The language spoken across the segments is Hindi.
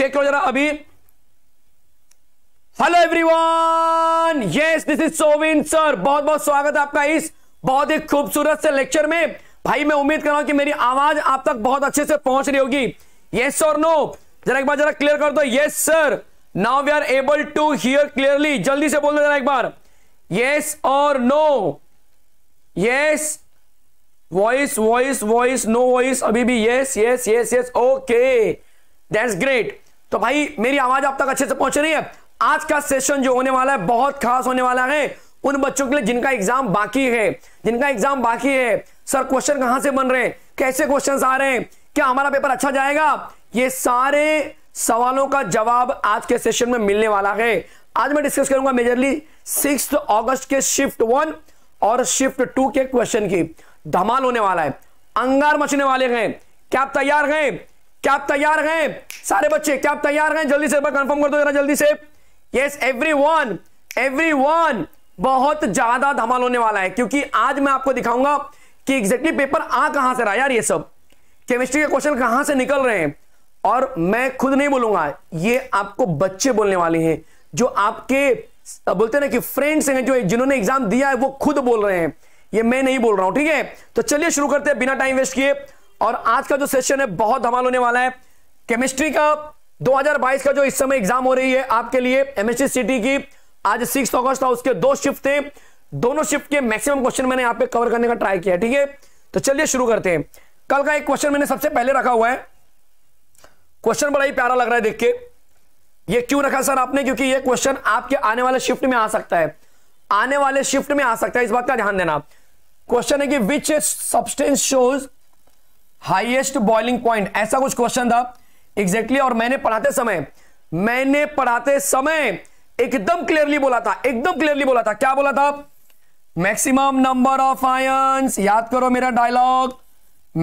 चेक करो जरा अभी hello everyone yes this is Sovin sir बहुत बहुत स्वागत है आपका इस बहुत ही खूबसूरत से लेक्चर में भाई मैं उम्मीद कर रहा हूं कि मेरी आवाज आप तक बहुत अच्छे से पहुंच रही होगी यस और नो जरा एक बार जरा क्लियर कर दो yes sir now we are able to hear clearly जल्दी से बोल दो जरा एक बार यस और no yes voice voice voice no voice अभी भी yes yes yes yes okay that's great तो भाई मेरी आवाज आप तक अच्छे से पहुंच रही है आज का सेशन जो होने वाला है बहुत खास होने वाला है उन बच्चों के लिए जिनका एग्जाम बाकी है जिनका एग्जाम बाकी है सर क्वेश्चन कहां से बन रहे हैं कैसे क्वेश्चन आ रहे हैं क्या हमारा पेपर अच्छा जाएगा ये सारे सवालों का जवाब आज के सेशन में मिलने वाला है आज मैं डिस्कस करूंगा मेजरली सिक्स अगस्त के शिफ्ट वन और शिफ्ट टू के क्वेश्चन की धमाल होने वाला है अंगार मचने वाले हैं क्या आप तैयार हैं क्या आप तैयार हैं सारे बच्चे क्या आप तैयार हैं जल्दी से कंफर्म कर दो जरा जल्दी से yes everyone everyone बहुत ज्यादा धमाल होने वाला है क्योंकि आज मैं आपको दिखाऊंगा कि एग्जैक्टली पेपर आ कहां से रहा यार ये सब केमिस्ट्री के क्वेश्चन कहां से निकल रहे हैं और मैं खुद नहीं बोलूंगा ये आपको बच्चे बोलने वाले हैं जो आपके बोलते ना कि फ्रेंड्स हैं जो जिन्होंने एग्जाम दिया है वो खुद बोल रहे हैं ये मैं नहीं बोल रहा हूं ठीक है तो चलिए शुरू करते हैं बिना टाइम वेस्ट किए और आज का जो सेशन है बहुत धमाल होने वाला है केमिस्ट्री का 2022 का जो इस समय एग्जाम हो रही है आपके लिए एमएससी सिटी की आज सिक्स अगस्त था उसके दो शिफ्ट थे दोनों शिफ्ट के मैक्सिमम क्वेश्चन मैंने यहाँ कवर करने का ट्राई किया ठीक है तो चलिए शुरू करते हैं कल का एक क्वेश्चन मैंने सबसे पहले रखा हुआ है क्वेश्चन बड़ा ही प्यारा लग रहा है देख के ये क्यों रखा सर आपने क्योंकि ये क्वेश्चन आपके आने वाले शिफ्ट में आ सकता है आने वाले शिफ्ट में आ सकता है इस बात का ध्यान देना क्वेश्चन है कि which substance shows highest boiling point ऐसा कुछ क्वेश्चन था एग्जैक्टली exactly, और मैंने पढ़ाते समय मैंने पढ़ाते समय एकदम क्लियरली बोला था एकदम क्लियरली बोला था क्या बोला था मैक्सिमम नंबर ऑफ आयंस याद करो मेरा dialogue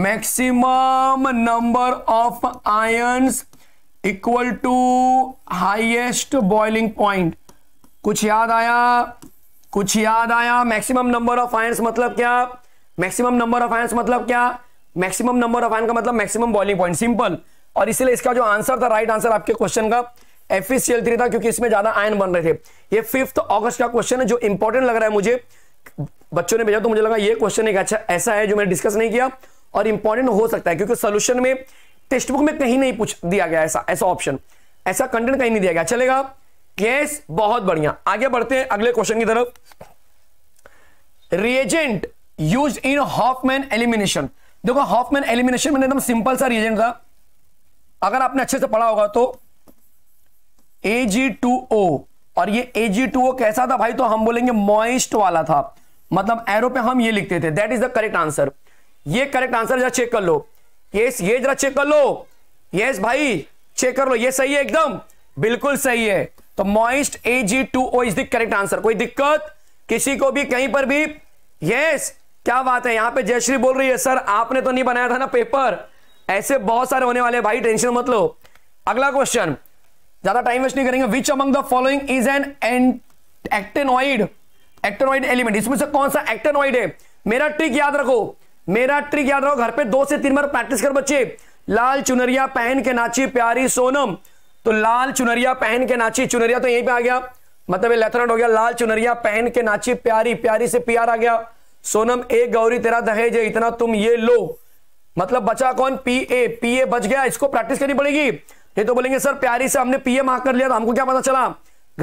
maximum number of ions equal to highest boiling point कुछ याद आया कुछ याद आया मैक्सिमम नंबर ऑफ आयंस मतलब क्या मैक्सिमम नंबर ऑफ आयंस मतलब क्या मैक्सिमम नंबर ऑफ आयन का मतलब मैक्सिमम बॉलिंग पॉइंट सिंपल और इसलिए इसका जो आंसर था राइट आंसर आपके क्वेश्चन का एफ थ्री था क्योंकि इसमें ज्यादा आयन बन रहे थे ये फिफ्थ ऑगस्ट का क्वेश्चन है जो इंपॉर्टेंट लग रहा है मुझे बच्चों ने भेजा तो मुझे लगा ये क्वेश्चन एक अच्छा ऐसा है जो मैंने डिस्कस नहीं किया और इंपॉर्टेंट हो सकता है क्योंकि सोल्यूशन में टेक्स्ट बुक में कहीं नहीं पूछ दिया गया ऐसा ऐसा ऑप्शन ऐसा कंटेंट कहीं नहीं दिया गया चलेगा केस बहुत बढ़िया आगे बढ़ते हैं अगले क्वेश्चन की तरफ reagent use in Hofmann elimination देखो हॉफमैन एलिमिनेशन में एकदम सिंपल सा रीजन था अगर आपने अच्छे से पढ़ा होगा तो एजी और ये एजी कैसा था भाई तो हम बोलेंगे मॉइस्ट वाला था मतलब एरो पे हम ये लिखते थे that is the correct answer ये करेक्ट आंसर जरा चेक कर लो यस ये जरा चेक कर लो यस भाई चेक कर लो ये सही है एकदम बिल्कुल सही है तो moist A G two O is the correct answer कोई दिक्कत किसी को भी कहीं पर भी यस क्या बात है यहाँ पे जयश्री बोल रही है सर आपने तो नहीं बनाया था ना पेपर ऐसे बहुत सारे होने वाले भाई टेंशन मत लो अगला क्वेश्चन ज्यादा टाइम वेस्ट नहीं करेंगे which among the following is an actinoid actinoid element इसमें से कौन सा एक्टेनॉइड है मेरा ट्रिक याद रखो मेरा ट्रिक याद रखो घर पे दो से तीन बार प्रैक्टिस कर बच्चे लाल चुनरिया पहन के नाची प्यारी सोनम तो लाल चुनरिया पहन के नाची चुनरिया तो यहीं पे आ गया मतलब लेथरट हो गया लाल चुनरिया पहन के नाची प्यारी प्यारी से प्यार आ गया सोनम ए गौरी तेरा दहेज है इतना तुम ये लो मतलब बचा कौन पी ए पी ए बच गया इसको प्रैक्टिस करनी पड़ेगी ये तो बोलेंगे सर प्यारी से हमने पीए मार्क कर लिया था हमको क्या पता चला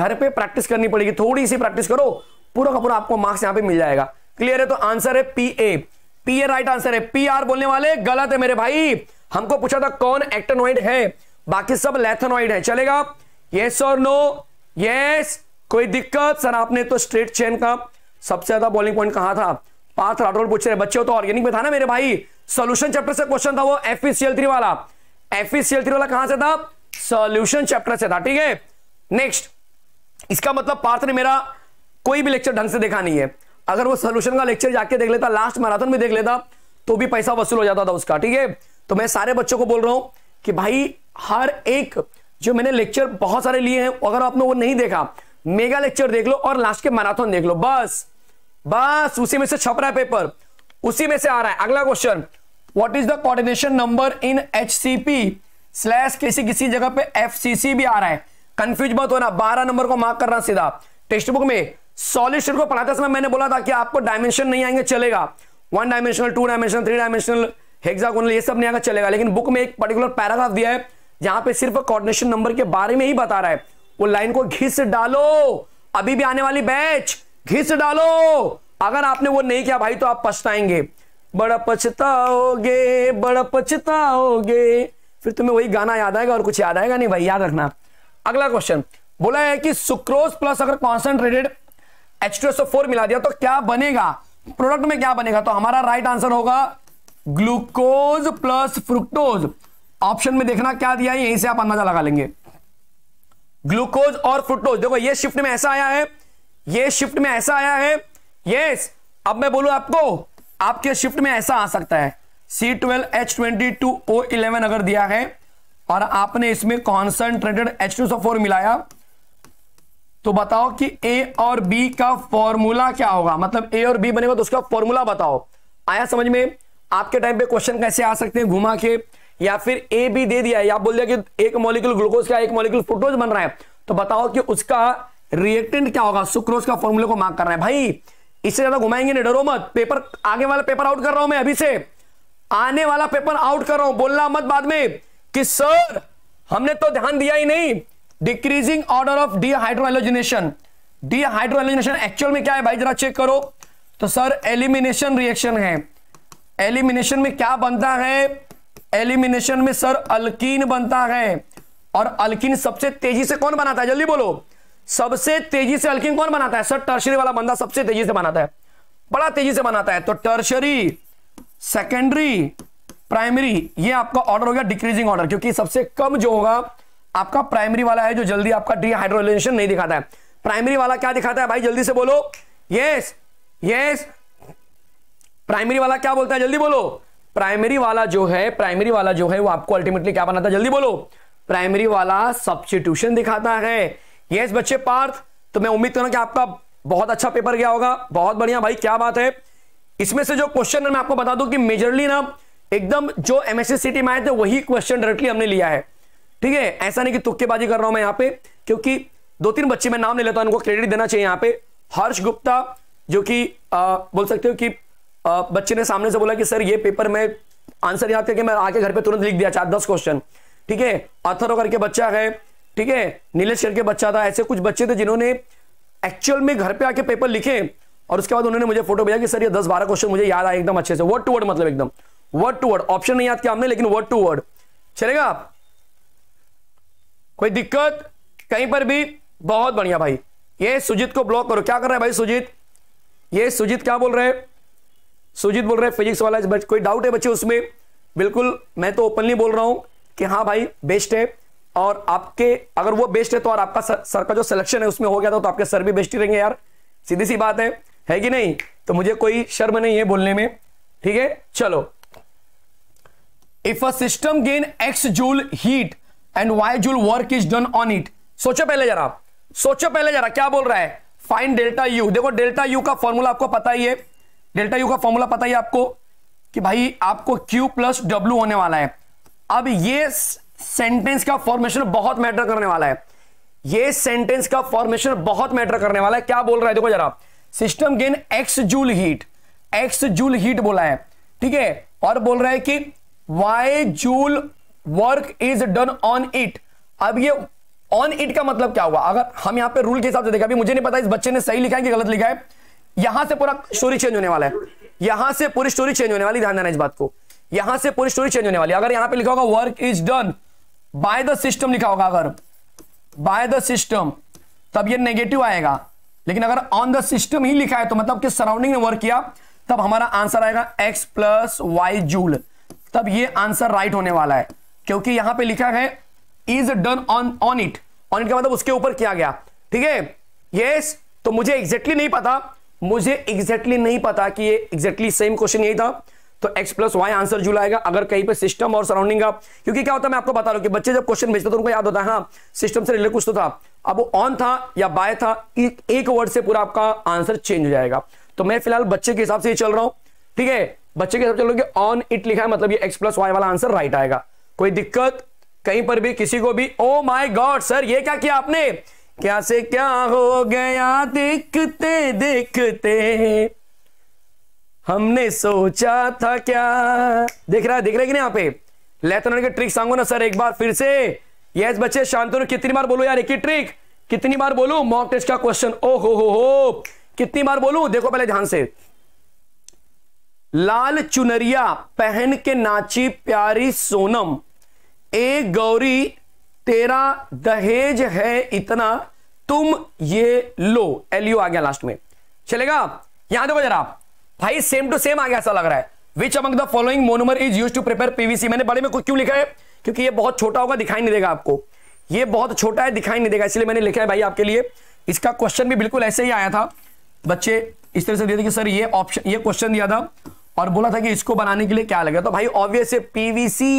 घर पे प्रैक्टिस करनी पड़ेगी थोड़ी सी प्रैक्टिस करो पूरा का पूरा आपको मार्क्स यहाँ पे मिल जाएगा क्लियर है तो आंसर है P A P A right answer है पी आर बोलने वाले गलत है मेरे भाई हमको पूछा था कौन एक्टेनोइड है बाकी सब लेथेनोइड है चलेगा यस और नो यस कोई दिक्कत सर आपने तो स्ट्रेट चेन का सबसे ज्यादा बॉलिंग पॉइंट कहा था पार्थ राठौर पूछ रहे बच्चे हो तो ऑर्गेनिक में था ना मेरे भाई सोल्यूशन चैप्टर से क्वेश्चन था वो एफिसियल थ्री वाला एफिसियल थ्री वाला कहां से था सोल्यूशन चैप्टर से था ठीक है नेक्स्ट इसका मतलब पार्थ ने मेरा कोई भी लेक्चर ढंग से देखा नहीं है अगर वो सोल्यूशन का लेक्चर जाके देख लेता लास्ट मैराथन भी देख लेता तो भी पैसा वसूल हो जाता था उसका ठीक है तो मैं सारे बच्चों को बोल रहा हूं कि भाई हर एक जो मैंने लेक्चर बहुत सारे लिए हैं अगर आपने वो नहीं देखा मेगा लेक्चर देख लो और लास्ट के मैराथन देख लो बस बस उसी में से छप रहा है पेपर उसी में से आ रहा है अगला question what is the coordination number in H C P slash किसी किसी जगह पे एफ सी सी भी आ रहा है कंफ्यूज मत होना बारह नंबर को मार्क करना सीधा टेक्स्ट बुक में सॉल्यूशन को पढ़ाते समय मैंने बोला था कि आपको डायमेंशन नहीं आएंगे चलेगा one dimensional two dimensional three dimensional hexagonal ये सब नहीं आएगा चलेगा लेकिन बुक में एक पर्टिकुलर पैराग्राफ दिया है जहां पे सिर्फ कोऑर्डिनेशन नंबर के बारे में ही बता रहा है वो लाइन को घिस डालो अभी भी आने वाली बैच घिस डालो अगर आपने वो नहीं किया भाई तो आप पछताएंगे बड़ा पछताओगे बड़ा पछताओगे फिर तुम्हें वही गाना याद आएगा और कुछ याद आएगा नहीं भाई याद रखना अगला क्वेश्चन बोला है कि सुक्रोज प्लस अगर कॉन्सेंट्रेटेड एच मिला दिया तो क्या बनेगा प्रोडक्ट में क्या बनेगा तो हमारा राइट आंसर होगा ग्लूकोज प्लस फ्रुक्टोज ऑप्शन में देखना क्या दिया है यहीं से आप अंदाजा लगा लेंगे ग्लूकोज और फ्रुक्टोज देखो ये शिफ्ट में ऐसा आया है ये शिफ्ट में ऐसा आया है यस अब मैं बोलू आपको आपके शिफ्ट में ऐसा आ सकता है C twelve H twenty two O eleven अगर दिया है और आपने इसमें कॉन्सेंट्रेटेड एच टू फोर मिलाया तो बताओ कि ए और बी का फॉर्मूला क्या होगा मतलब ए और बी बनेगा तो उसका फॉर्मूला बताओ आया समझ में आपके टाइम पे क्वेश्चन कैसे आ सकते हैं घुमा के या फिर ए बी दे दिया या बोल दिया कि एक मॉलिक्यूल ग्लूकोज का एक मॉलिक्यूल फ्रुक्टोज बन रहा है तो बताओ कि उसका रिएक्टेंट क्या होगा सुक्रोज का फॉर्मूले को मार्क कर रहे हैं भाई इससे ज्यादा घुमाएंगे नहीं डरो मत पेपर आगे वाला पेपर आउट कर रहा हूं मैं अभी से आने वाला पेपर आउट कर रहा हूं बोलना मत बाद में कि सर हमने तो ध्यान दिया ही नहीं decreasing order of dehydrohalogenation dehydrohalogenation actual में क्या है भाई जरा चेक करो तो सर एलिमिनेशन रिएक्शन है एलिमिनेशन में क्या बनता है एलिमिनेशन में सर अल्किन बनता है और अल्किन सबसे तेजी से कौन बनाता है जल्दी बोलो सबसे तेजी से अल्किन कौन बनाता है सर टर्शरी वाला बंदा सबसे तेजी से बनाता है बड़ा तेजी से बनाता है तो टर्शरी सेकेंडरी प्राइमरी ये आपका ऑर्डर हो गया डिक्रीजिंग ऑर्डर क्योंकि सबसे कम जो होगा आपका प्राइमरी वाला है जो जल्दी आपका डिहाइड्रोलेशन नहीं दिखाता है प्राइमरी वाला क्या दिखाता है भाई जल्दी से बोलो यस यस प्राइमरी वाला क्या बोलता है जल्दी बोलो प्राइमरी वाला जो है प्राइमरी वाला जो है वो आपको अल्टीमेटली क्या बनाता है जल्दी बोलो प्राइमरी वाला सब्सिट्यूशन दिखाता है यस बच्चे पार्थ तो मैं उम्मीद करूं कि आपका बहुत अच्छा पेपर गया होगा बहुत बढ़िया भाई क्या बात है इसमें से जो क्वेश्चन है मैं आपको बता दूं कि मेजरली ना एकदम जो एमएससी सिटी में आए थे वही क्वेश्चन डायरेक्टली हमने लिया है ठीक है ऐसा नहीं कि तुक्केबाजी कर रहा हूं मैं यहाँ पे क्योंकि दो तीन बच्चे मैं नाम ले लेता हूं इनको क्रेडिट देना चाहिए यहाँ पे हर्ष गुप्ता जो कि बोल सकते हो कि आ, बच्चे ने सामने से बोला कि सर ये पेपर में आंसर याद करके मैं आके घर पे तुरंत लिख दिया चार दस क्वेश्चन ठीक है अथरो करके बच्चा है ठीक है नीलेष करके बच्चा था ऐसे कुछ बच्चे थे जिन्होंने एक्चुअल में घर पे आके पेपर लिखे और उसके बाद उन्होंने मुझे फोटो भेजा कि सर ये दस बारह क्वेश्चन मुझे याद आए एकदम अच्छे से वर्ड टू वर्ड मतलब एकदम वर्ड टू वर्ड ऑप्शन नहीं याद किया हमने लेकिन वर्ड टू वर्ड चलेगा कोई दिक्कत कहीं पर भी बहुत बढ़िया भाई ये सुजीत को ब्लॉक करो क्या कर रहा है भाई सुजीत ये सुजीत क्या बोल रहे हैं सुजीत बोल रहे हैं फिजिक्स वाला कोई डाउट है बच्चे उसमें बिल्कुल मैं तो ओपनली बोल रहा हूं कि हाँ भाई बेस्ट है और आपके अगर वो बेस्ट है तो और आपका सर, सर का जो सिलेक्शन है उसमें हो गया था तो आपके सर भी बेस्ट ही रहेंगे यार सीधी सी बात है है कि नहीं तो मुझे कोई शर्म नहीं है बोलने में ठीक है चलो if a system gain X joule heat and Y joule work is done on it सोचो पहले जरा सोचो पहले जरा क्या बोल रहा है फाइन डेल्टा यू देखो डेल्टा यू का फॉर्मूला आपको पता ही है डेल्टा यू का फॉर्मूला पता ही आपको कि भाई आपको क्यू प्लस डब्ल्यू होने वाला है अब ये सेंटेंस का फॉर्मेशन बहुत मैटर करने वाला है ये सेंटेंस का फॉर्मेशन बहुत मैटर करने वाला है क्या बोल रहा है देखो जरा system gain X joule heat X joule heat बोला है ठीक है और बोल रहा है कि Y joule work is done on it अब ये ऑन इट का मतलब क्या हुआ अगर हम यहां पे रूल के हिसाब से देखा अभी मुझे नहीं पता इस बच्चे ने सही लिखा है कि गलत लिखा है यहां से पूरा स्टोरी चेंज होने वाला है यहां से पूरी स्टोरी चेंज होने वाली ध्यान देना इस बात को यहां से पूरी स्टोरी चेंज होने वाली अगर यहां पर लिखा होगा work is done by the system लिखा होगा अगर बाय द सिस्टम तब ये नेगेटिव आएगा लेकिन अगर ऑन द सिस्टम ही लिखा है तो मतलब कि सराउंडिंग ने वर्क किया तब हमारा आंसर आएगा एक्स प्लस वाई जूल तब ये आंसर राइट होने वाला है क्योंकि यहां पे लिखा है is done on on it on it का मतलब उसके ऊपर किया गया ठीक है यस तो मुझे एग्जैक्टली exactly नहीं पता मुझे एग्जैक्टली exactly नहीं पता कि ये एग्जैक्टली सेम क्वेश्चन यही था तो एक्स प्लस वाई आंसर जुल आएगा अगर कहीं पे सिस्टम और सराउंडिंग का क्योंकि क्या होता है मैं आपको बता रहा हूँ कि बच्चे जब क्वेश्चन भेजते तो उनको याद होता है हाँ सिस्टम से रिलेटेड कुछ तो था अब वो ऑन था या बाय था एक, एक वर्ड से पूरा आपका आंसर चेंज हो जाएगा तो मैं फिलहाल बच्चे के हिसाब से चल रहा हूँ ठीक है बच्चे के हिसाब से चलोगे ऑन इट लिखा है मतलब ये एक्स प्लस वाई वाला आंसर राइट आएगा कोई दिक्कत कहीं पर भी किसी को भी ओ माई गॉड सर ये क्या किया आपने क्या से क्या हो गया देखते देखते हमने सोचा था क्या देख रहा है देख रहे कि नहीं यहाँ पे लेफ्ट के ट्रिक सांगो ना सर एक बार फिर से यस बच्चे शांतनु कितनी बार बोलो यार एक ही ट्रिक कितनी बार बोलू मॉक टेस्ट का क्वेश्चन ओ हो हो हो कितनी बार बोलू देखो पहले ध्यान से लाल चुनरिया पहन के नाची प्यारी सोनम ए गौरी तेरा दहेज है इतना तुम ये लो एलयू आ गया लास्ट में चलेगा यहां देखो जरा भाई सेम टू सेम आ गया ऐसा लग रहा है which among the following monomer is use to prepare PVC मैंने बड़े में कुछ क्यों लिखा है क्योंकि ये बहुत छोटा होगा दिखाई नहीं देगा आपको ये बहुत छोटा है दिखाई नहीं देगा इसलिए मैंने लिखा है भाई आपके लिए इसका क्वेश्चन भी बिल्कुल ऐसे ही आया था बच्चे इस तरह से दिए थे कि सर ये ऑप्शन ये क्वेश्चन दिया था और बोला था कि इसको बनाने के लिए क्या लगे तो भाई ऑब्वियस है पीवीसी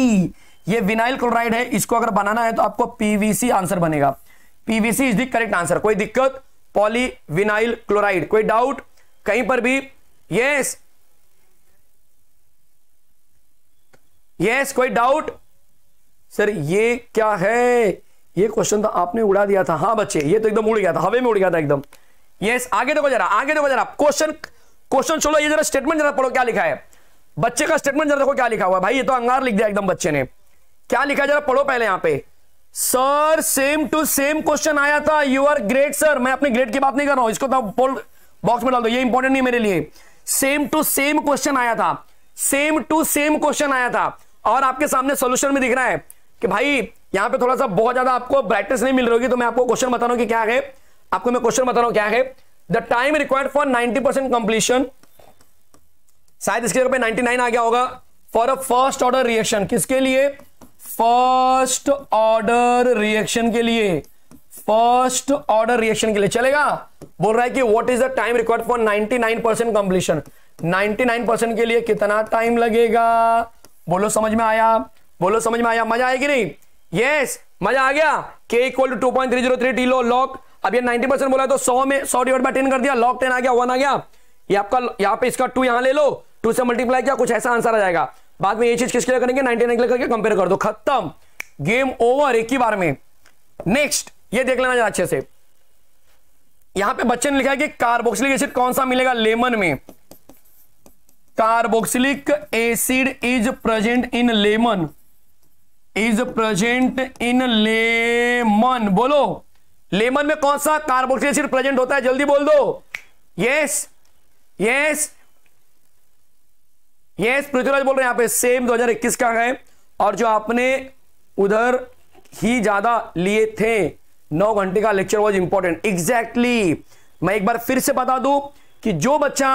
ये विनाइल क्लोराइड है इसको अगर बनाना है तो आपको पीवीसी आंसर बनेगा PVC is the correct answer कोई दिक्कत पॉली विनाइल क्लोराइड कोई डाउट कहीं पर भी यस यस कोई डाउट सर ये क्या है ये क्वेश्चन तो आपने उड़ा दिया था हाँ बच्चे ये तो एकदम उड़ गया था हवे में उड़ गया था एकदम यस आगे देखो जरा आगे देखो जरा क्वेश्चन क्वेश्चन छोड़ो ये जरा स्टेटमेंट जरा पढ़ो क्या लिखा है बच्चे का स्टेटमेंट जरा देखो क्या लिखा हुआ भाई ये तो अंगार लिख दिया एकदम बच्चे ने क्या लिखा जरा पढ़ो पहले यहां पे sir same to same question आया था यू आर ग्रेट सर मैं अपने ग्रेड की बात नहीं कर रहा हूं इसको तो बॉक्स में डाल दो ये इंपॉर्टेंट नहीं मेरे लिए सेम टू सेम क्वेश्चन आया था सेम टू सेम क्वेश्चन आया था और आपके सामने सोल्यूशन में दिख रहा है कि भाई यहां पे थोड़ा सा बहुत ज्यादा आपको ब्राइटनेस नहीं मिल रही होगी तो मैं आपको क्वेश्चन बता रहा हूं कि क्या है आपको मैं क्वेश्चन बता रहा हूं क्या है the time required for 90 percent completion शायद इसके जगह पे 99 आ गया होगा for a first order reaction किसके लिए फर्स्ट ऑर्डर रिएक्शन के लिए फर्स्ट ऑर्डर रिएक्शन के लिए चलेगा बोल रहा है कि what is the time required for 99 percent completion 99 percent के लिए कितना टाइम लगेगा बोलो समझ में आया बोलो समझ में आया मजा आएगी नहीं यस yes, मजा आ गया के equal to two point three zero three T लो लॉक अब ये 90 परसेंट बोला तो 100 में 100 डिवाइड बाय 10 कर दिया लॉक 10 आ गया वन आ गया ये आपका यहाँ पे इसका टू यहाँ ले लो टू से मल्टीप्लाई किया कुछ ऐसा आंसर आ जाएगा बाद में ये चीज किसके लिए करेंगे 99 के लिए करके कंपेयर कर दो खत्म गेम ओवर एक ही बार में नेक्स्ट ये देख लेना अच्छे से यहां पे बच्चे ने लिखा है कि कार्बोक्सिलिक एसिड कौन सा मिलेगा लेमन में carboxylic acid is present in lemon is present in lemon बोलो लेमन में कौन सा कार्बोक्सिलिक एसिड प्रेजेंट होता है जल्दी बोल दो यस यस यस पृथ्वीराज बोल रहे हैं यहां पे सेम 2021 का है और जो आपने उधर ही ज्यादा लिए थे नौ घंटे का लेक्चर वॉज इंपॉर्टेंट एग्जैक्टली मैं एक बार फिर से बता दूं कि जो बच्चा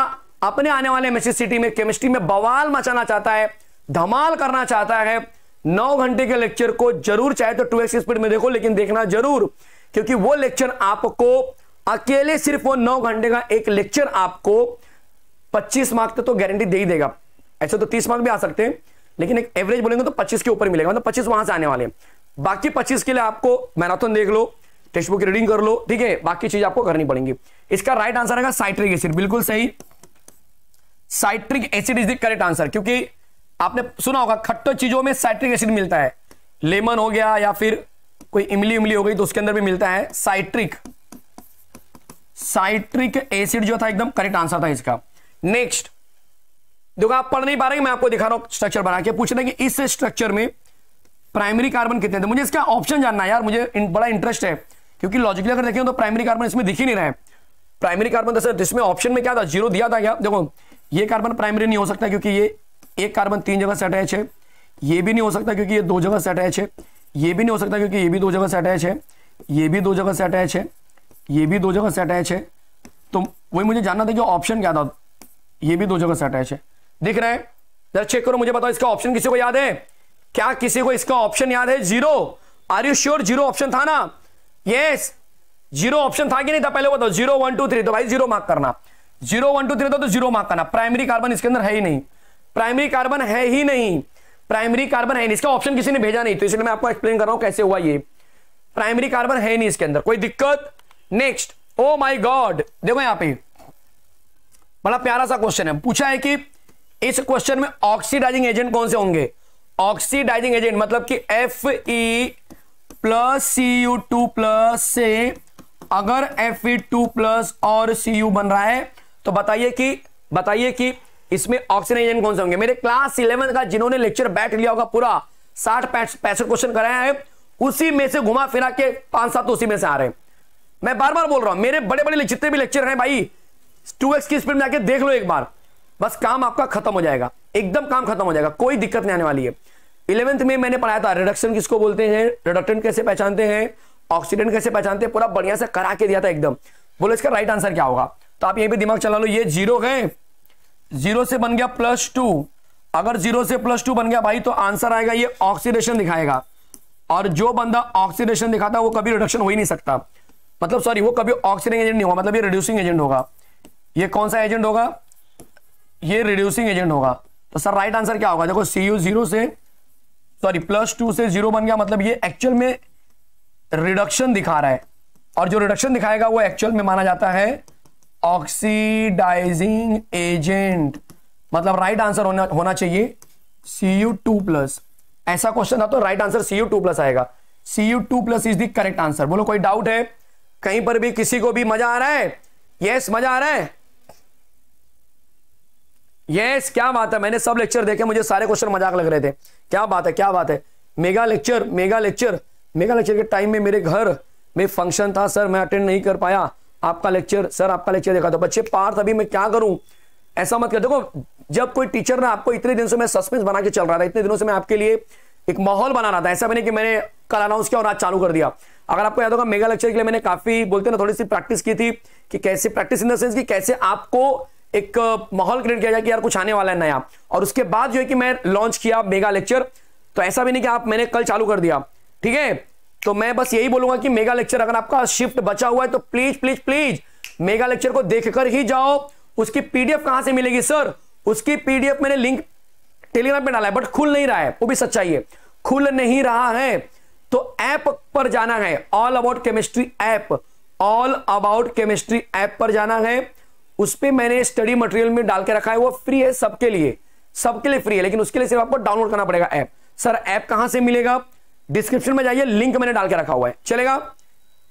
अपने आने वाले एमएससी सिटी में केमिस्ट्री में बवाल मचाना चाहता है धमाल करना चाहता है नौ घंटे के लेक्चर को जरूर चाहे तो टू स्पीड में देखो लेकिन देखना जरूर क्योंकि वो लेक्चर आपको अकेले सिर्फ वो नौ घंटे का एक लेक्चर आपको पच्चीस मार्क्स तो गारंटी दे ही देगा ऐसे तो तीस मार्क्स भी आ सकते हैं लेकिन एक एवरेज बोलेंगे तो पच्चीस के ऊपर मिलेगा मतलब पच्चीस वहां से आने वाले हैं बाकी पच्चीस के लिए आपको मैराथन देख लो टेक्स्ट बुक रीडिंग कर लो ठीक है बाकी चीज आपको करनी पड़ेंगी इसका राइट आंसर है साइट्रिक एसिड बिल्कुल सही citric acid is the correct answer क्योंकि आपने सुना होगा खट्टो चीजों में साइट्रिक एसिड मिलता है लेमन हो गया या फिर कोई इमली उमली हो गई तो उसके अंदर भी मिलता है साइट्रिक साइट्रिक एसिड जो था एकदम करेक्ट आंसर था इसका नेक्स्ट देखो आप पढ़ नहीं पा रहे मैं आपको दिखा रहा हूं स्ट्रक्चर बना के पूछना कि इस स्ट्रक्चर में प्राइमरी कार्बन कितने थे मुझे इसका ऑप्शन जानना है यार मुझे इन, बड़ा इंटरेस्ट है क्योंकि लॉजिकली अगर देखें तो प्राइमरी कार्बन इसमें दिख ही नहीं रहे है प्राइमरी कार्बन जैसे इसमें ऑप्शन में क्या था जीरो दिया था क्या देखो ये कार्बन प्राइमरी नहीं हो सकता क्योंकि ये एक कार्बन तीन जगह से अटैच है ये भी नहीं हो सकता क्योंकि ये दो जगह से अटैच है ये भी नहीं हो सकता क्योंकि ये भी दो जगह से अटैच है ये भी दो जगह से अटैच है ये भी दो जगह से अटैच है तो वही मुझे जानना था कि ऑप्शन क्या था ये भी दो जगह से अटैच है दिख रहे हैं चेक करो मुझे बताओ इसका ऑप्शन किसी को याद है क्या किसी को इसका ऑप्शन याद है zero are you sure zero option था ना यस जीरो ऑप्शन था कि नहीं था पहले बताओ जीरो वन टू थ्री तो भाई जीरो मार्क करना जीरो वन टू थ्री था तो जीरो मार्क करना प्राइमरी कार्बन इसके अंदर है ही नहीं प्राइमरी कार्बन है ही नहीं प्राइमरी कार्बन है नहीं इसका ऑप्शन किसी ने भेजा नहीं तो इसलिए मैं आपको एक्सप्लेन कर रहा हूं कैसे हुआ ये प्राइमरी कार्बन है नहीं इसके अंदर कोई दिक्कत नेक्स्ट ओ माई गॉड देखो यहां पर बड़ा प्यारा सा क्वेश्चन है पूछा है कि इस क्वेश्चन में ऑक्सीडाइजिंग एजेंट कौन से होंगे ऑक्सीडाइजिंग एजेंट मतलब कि F E e plus C U two plus से अगर एफ ई टू प्लस और सी यू बन रहा है तो बताइए कि बताइए कि इसमें ऑक्सीजन कौन से होंगे मेरे क्लास इलेवन का जिन्होंने लेक्चर बैठ लिया होगा पूरा साठ पैंसठ क्वेश्चन कराया है उसी में से घुमा फिरा के पांच सात उसी में से आ रहे हैं मैं बार बार बोल रहा हूं मेरे बड़े बड़े जितने भी लेक्चर हैं भाई टू एक्स की स्पीड में आके देख लो एक बार बस काम आपका खत्म हो जाएगा एकदम काम खत्म हो जाएगा कोई दिक्कत नहीं आने वाली है इलेवेंथ में मैंने पढ़ाया था रिडक्शन किसको बोलते हैं रिडक्टेंट कैसे पहचानते हैं ऑक्सीडेंट कैसे पहचानते हैं पूरा बढ़िया से करा के दिया था एकदम बोलो इसका राइट आंसर क्या होगा तो आप यहीं पे दिमाग चला लो ये जीरो गए जीरो से बन गया प्लस टू अगर जीरो से प्लस टू बन गया भाई तो आंसर आएगा ये ऑक्सीडेशन दिखाएगा और जो बंदा ऑक्सीडेशन दिखाता है वो कभी रिडक्शन हो ही नहीं सकता मतलब सॉरी वो कभी ऑक्सीडिंग एजेंट नहीं होगा मतलब ये रिड्यूसिंग एजेंट होगा ये कौन सा एजेंट होगा ये रिड्यूसिंग एजेंट होगा तो सर राइट आंसर क्या होगा देखो सी यू जीरो से सॉरी प्लस टू से जीरो बन गया मतलब ये एक्चुअल में रिडक्शन दिखा रहा है और जो रिडक्शन दिखाएगा वो एक्चुअल में माना जाता है ऑक्सीडाइजिंग एजेंट मतलब राइट right आंसर होना होना चाहिए सी यू टू प्लस ऐसा क्वेश्चन था तो right answer C U two plus आएगा C U two plus is the correct answer बोलो कोई डाउट है कहीं पर भी किसी को भी मजा आ रहा है यस yes, मजा आ रहा है यस क्या बात है मैंने सब लेक्चर देखे मुझे सारे क्वेश्चन मजाक लग रहे थे क्या बात है क्या बात है mega lecture mega lecture mega lecture के टाइम में मेरे घर में फंक्शन था सर मैं अटेंड नहीं कर पाया आपका लेक्चर सर आपका लेक्चर देखा था तो। बच्चे पार्थ अभी मैं क्या करूं ऐसा मत कर देखो जब कोई टीचर ना आपको इतने दिन से मैं सस्पेंस बना के चल रहा था इतने दिनों से मैं आपके लिए एक माहौल बना रहा था ऐसा मैंने कि मैंने कल अनाउंस किया और आज चालू कर दिया अगर आपको याद होगा मेगा लेक्चर के लिए मैंने काफी बोलते ना थोड़ी सी प्रैक्टिस की थी कि कैसे प्रैक्टिस इन द सेंस कि कैसे आपको एक माहौल क्रिएट किया जाए कि यार कुछ आने वाला है नया और उसके बाद जो है कि मैं लॉन्च किया मेगा लेक्चर तो ऐसा भी नहीं कि आप मैंने कल चालू कर दिया ठीक है तो मैं बस यही बोलूंगा कि मेगा लेक्चर अगर आपका शिफ्ट बचा हुआ है तो please please please mega lecture को देखकर ही जाओ उसकी पीडीएफ कहां से मिलेगी सर उसकी पीडीएफ मैंने लिंक टेलीग्राम पे डाला है बट खुल नहीं रहा है वो भी सच्चाई है खुल नहीं रहा है तो ऐप पर जाना है all about chemistry app all about chemistry app पर जाना है उस पर मैंने स्टडी मटेरियल में डाल के रखा है वो फ्री है सबके लिए सबके लिए फ्री है लेकिन उसके लिए सिर्फ आपको डाउनलोड करना पड़ेगा ऐप सर ऐप कहां से मिलेगा डिस्क्रिप्शन में जाइए लिंक मैंने डाल के रखा हुआ है चलेगा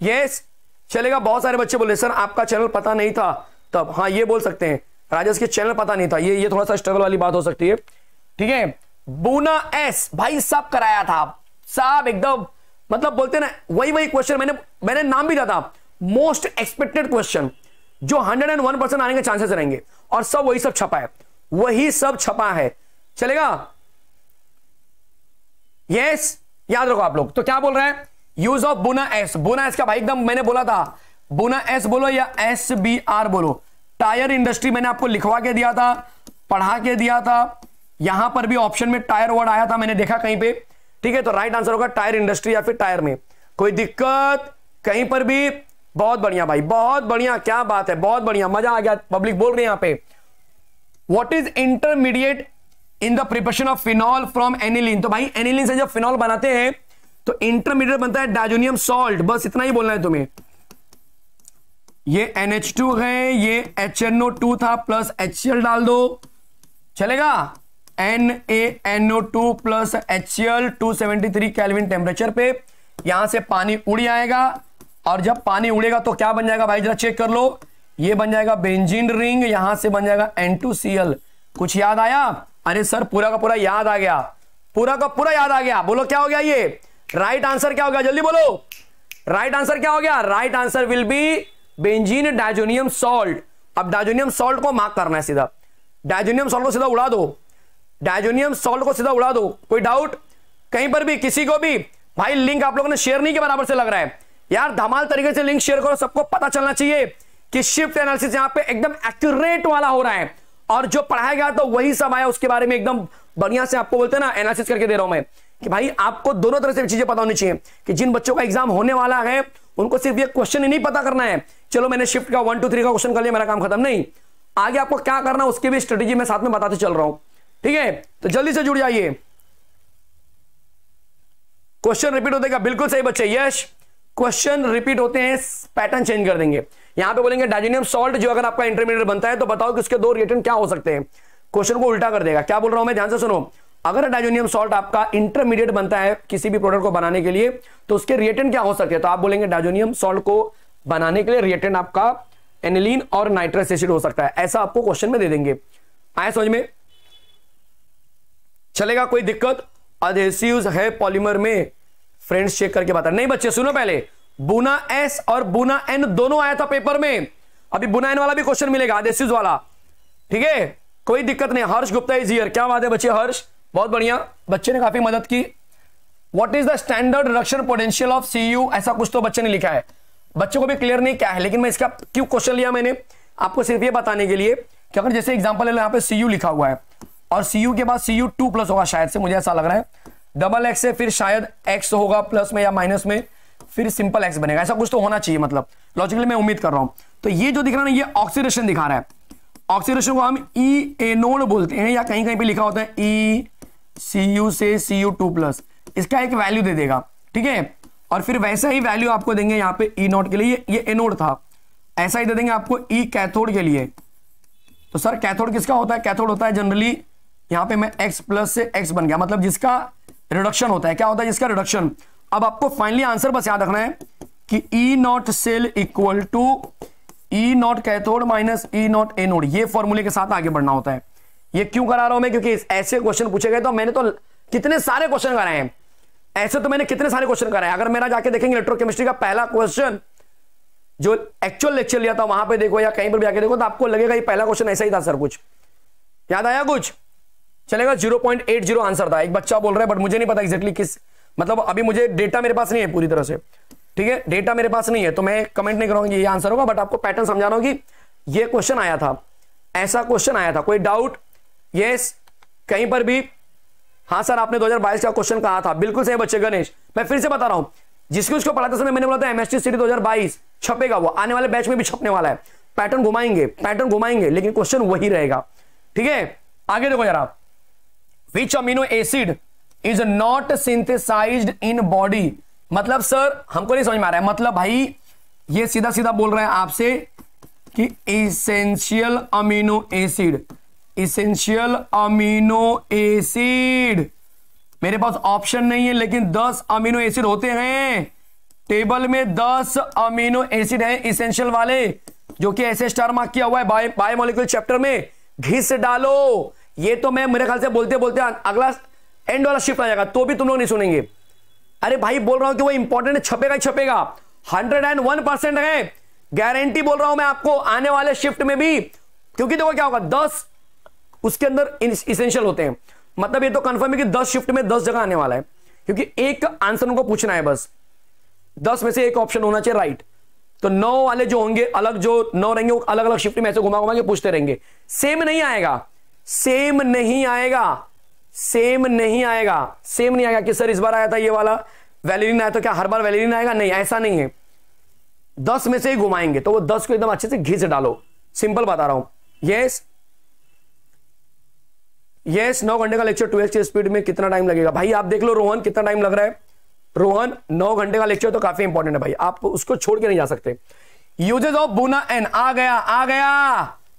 यस yes, चलेगा बहुत सारे बच्चे बोले सर आपका चैनल पता नहीं था तब हाँ ये बोल सकते हैं राजेश के चैनल पता नहीं था ये ये थोड़ा सा स्ट्रगल वाली बात हो सकती है ठीक है बूना एस भाई सब कराया था साहब एकदम मतलब बोलते ना वही वही क्वेश्चन मैंने मैंने नाम भी दिया था मोस्ट एक्सपेक्टेड क्वेश्चन जो 101 परसेंट आने के चांसेस रहेंगे और सब वही सब छपा है वही सब छपा है चलेगा यस याद रखो आप लोग तो क्या बोल रहे हैं use of buna S buna S का भाई एकदम मैंने बोला था बुना एस बोलो या एस बी आर बोलो टायर इंडस्ट्री मैंने आपको लिखवा के दिया था पढ़ा के दिया था यहां पर भी ऑप्शन में टायर वर्ड आया था मैंने देखा कहीं पे ठीक है तो राइट आंसर होगा टायर इंडस्ट्री या फिर टायर में कोई दिक्कत कहीं पर भी बहुत बढ़िया भाई बहुत बढ़िया क्या बात है बहुत बढ़िया मजा आ गया पब्लिक बोल रहे यहां पे what is intermediate in the preparation of phenol from aniline तो भाई एनिलिन से जब फिनॉल बनाते हैं तो इंटरमीडिएट बनता है डाजोनियम सॉल्ट बस इतना ही बोलना है तुम्हें ये NH2 है ये HNO2 था प्लस HCl डाल दो चलेगा N A two plus two seventy three kelvin temperature पे यहां से पानी उड़ी आएगा और जब पानी उड़ेगा तो क्या बन जाएगा भाई जरा चेक कर लो ये बन जाएगा बेंजीन रिंग यहां से बन जाएगा एन कुछ याद आया अरे सर पूरा का पूरा याद आ गया पूरा का पूरा याद आ गया बोलो क्या हो गया ये राइट आंसर क्या हो गया जल्दी बोलो राइट आंसर क्या हो गया right answer will be benzene diazonium salt अब डायजोनियम सॉल्ट को मार्क करना है सीधा डायजोनियम सॉल्ट को सीधा उड़ा दो डायजोनियम सॉल्ट को सीधा उड़ा दो कोई डाउट कहीं पर भी किसी को भी भाई लिंक आप लोगों ने शेयर नहीं के बराबर से लग रहा है यार धमाल तरीके से लिंक शेयर करो सबको पता चलना चाहिए कि शिफ्ट एनालिसिस यहाँ पे एकदम एक्यूरेट वाला हो रहा है और जो पढ़ाया गया तो वही सब आया उसके बारे में एकदम बढ़िया से आपको बोलते ना एनालिसिस करके दे रहा हूं मैं कि भाई आपको दोनों तरह से चीजें पता होनी चाहिए कि जिन बच्चों का एग्जाम होने वाला है उनको सिर्फ ये क्वेश्चन ही नहीं पता करना है चलो मैंने शिफ्ट का वन टू थ्री का क्वेश्चन कर लिया मेरा काम खत्म नहीं आगे आपको क्या करना उसकी भी स्ट्रेटेजी मैं साथ में बताते चल रहा हूं ठीक है तो जल्दी से जुड़ जाइए क्वेश्चन रिपीट हो देगा बिल्कुल सही बच्चे यश क्वेश्चन रिपीट होते हैं पैटर्न चेंज कर देंगे यहां पे बोलेंगे डाइजेनियम सॉल्ट जो अगर आपका इंटरमीडिएट बनता है तो बताओ कि उसके दो रिएक्टेंट क्या हो सकते हैं क्वेश्चन को उल्टा कर देगा क्या बोल रहा हूं मैं ध्यान से सुनो अगर डाइजोनियम सॉल्ट आपका इंटरमीडिएट बनता है किसी भी प्रोडक्ट को बनाने के लिए तो उसके रिएटेंट क्या हो सकते हैं तो आप बोलेंगे डाइजोनियम सॉल्ट को बनाने के लिए रिएटेंट आपका एनिलीन और नाइट्रस एसिड हो सकता है ऐसा आपको क्वेश्चन में दे देंगे आए समझ में चलेगा कोई दिक्कत अधेसिव है पॉलीमर में फ्रेंड्स चेक करके बता नहीं बच्चे सुनो पहले बुना एस और बुना एन दोनों आया था पेपर में अभी बुना एन वाला भी क्वेश्चन मिलेगा आदेशिज वाला ठीक है कोई दिक्कत नहीं हर्ष गुप्ता इज हियर क्या बात है बच्चे हर्ष बहुत बढ़िया बच्चे ने काफी मदद की what is the standard reduction potential of C U ऐसा कुछ तो बच्चे ने लिखा है बच्चों को भी क्लियर नहीं क्या है लेकिन मैं इसका क्यों क्वेश्चन लिया मैंने आपको सिर्फ ये बताने के लिए कि अगर जैसे एग्जाम्पल ले लो यहाँ पे सी यू लिखा हुआ है और सी यू के बाद सी यू टू प्लस होगा शायद से मुझे ऐसा लग रहा है डबल एक्स है फिर शायद एक्स होगा प्लस में या माइनस में फिर सिंपल एक्स बनेगा ऐसा कुछ तो होना चाहिए मतलब लॉजिकली मैं उम्मीद कर रहा हूं तो ये जो दिख रहा है ये ऑक्सीडेशन दिखा रहा है ऑक्सीडेशन को हम ई e, एनोड बोलते हैं या कहीं कहीं पर लिखा होता है ई सी यू से सी यू टू प्लस इसका एक वैल्यू दे देगा ठीक है और फिर वैसा ही वैल्यू आपको देंगे यहाँ पे ई e नोट के लिए ये एनोड था ऐसा ही दे देंगे आपको ई e कैथोड के लिए तो सर कैथोड किसका होता है कैथोड होता है जनरली यहाँ पे मैं एक्स प्लस से एक्स बन गया मतलब जिसका रिडक्शन होता है क्या होता है इसका रिडक्शन अब आपको फाइनली आंसर बस याद रखना है कि E not cell equal to E not cathode minus E not anode ये फॉर्मूले के साथ आगे बढ़ना होता है ये क्यों करा रहा हूं मैं क्योंकि ऐसे क्वेश्चन पूछे गए तो मैंने तो कितने सारे क्वेश्चन कराए हैं ऐसे तो मैंने कितने सारे क्वेश्चन कराए अगर मेरा जाके देखेंगे इलेक्ट्रोकेमिस्ट्री का पहला क्वेश्चन जो एक्चुअल लेक्चर लिया था वहां पे देखो या कहीं पर भी आके देखो तो आपको लगेगा ये पहला क्वेश्चन ऐसा ही था सर कुछ याद आया कुछ चलेगा 0.80 आंसर था एक बच्चा बोल रहा है बट मुझे नहीं पता एक्जेक्टली किस मतलब अभी मुझे डेटा मेरे पास नहीं है पूरी तरह से ठीक है डेटा मेरे पास नहीं है तो मैं कमेंट नहीं करूंगा ये आंसर होगा बट आपको पैटर्न समझाना होगी ये क्वेश्चन आया था ऐसा क्वेश्चन आया था कोई डाउट ये कहीं पर भी हाँ सर आपने बाईस का क्वेश्चन कहा था बिल्कुल सही बच्चे गणेश मैं फिर से बता रहा हूं जिसको उसको पढ़ाते समय मैंने बोला था एमएसटी सीटी 2022 छपेगा वो आने वाले बैच में भी छपने वाला है पैटर्न घुमाएंगे पैटर्न घुमाएंगे लेकिन क्वेश्चन वही रहेगा ठीक है आगे देखो जरा which amino acid is not synthesise in body मतलब सर हमको नहीं समझ में आ रहा है मतलब भाई ये सीधा सीधा बोल रहे हैं आपसे कि essential amino acid essential amino acid मेरे पास ऑप्शन नहीं है लेकिन 10 अमीनो एसिड होते हैं टेबल में 10 अमीनो एसिड हैं इसेंशियल वाले जो कि ऐसे स्टार मार्क किया हुआ है बायो बायोमोलिकुलर चैप्टर में घिस डालो ये तो मैं मेरे ख्याल से बोलते बोलते अगला एंड वाला शिफ्ट आ जाएगा तो भी तुम लोग नहीं सुनेंगे अरे भाई बोल रहा हूं कि वो इंपॉर्टेंट है छपेगा ही छपेगा हंड्रेड एंड वन परसेंट है गारंटी बोल रहा हूं मैं आपको आने वाले शिफ्ट में भी क्योंकि देखो क्या होगा दस उसके अंदर इसेंशियल होते हैं मतलब ये तो कंफर्म है कि दस शिफ्ट में दस जगह आने वाला है क्योंकि एक आंसर उनको पूछना है बस दस में से एक ऑप्शन होना चाहिए राइट तो नौ वाले जो होंगे अलग जो नौ रहेंगे वो अलग अलग शिफ्ट में ऐसे घुमा घुमा के पूछते रहेंगे सेम नहीं आएगा सेम नहीं आएगा सेम नहीं आएगा सेम नहीं आएगा कि सर इस बार आया था ये वाला वैलेरिन आया तो क्या हर बार वैलेरिन आएगा नहीं ऐसा नहीं है दस में से ही घुमाएंगे तो वो दस को एकदम अच्छे से घिस डालो सिंपल बता रहा हूं यस यस नौ घंटे का लेक्चर ट्वेल्थ की स्पीड में कितना टाइम लगेगा भाई आप देख लो रोहन कितना टाइम लग रहा है रोहन नौ घंटे का लेक्चर तो काफी इंपॉर्टेंट है भाई आप उसको छोड़ के नहीं जा सकते यूजेज ऑफ बुना एन आ गया आ गया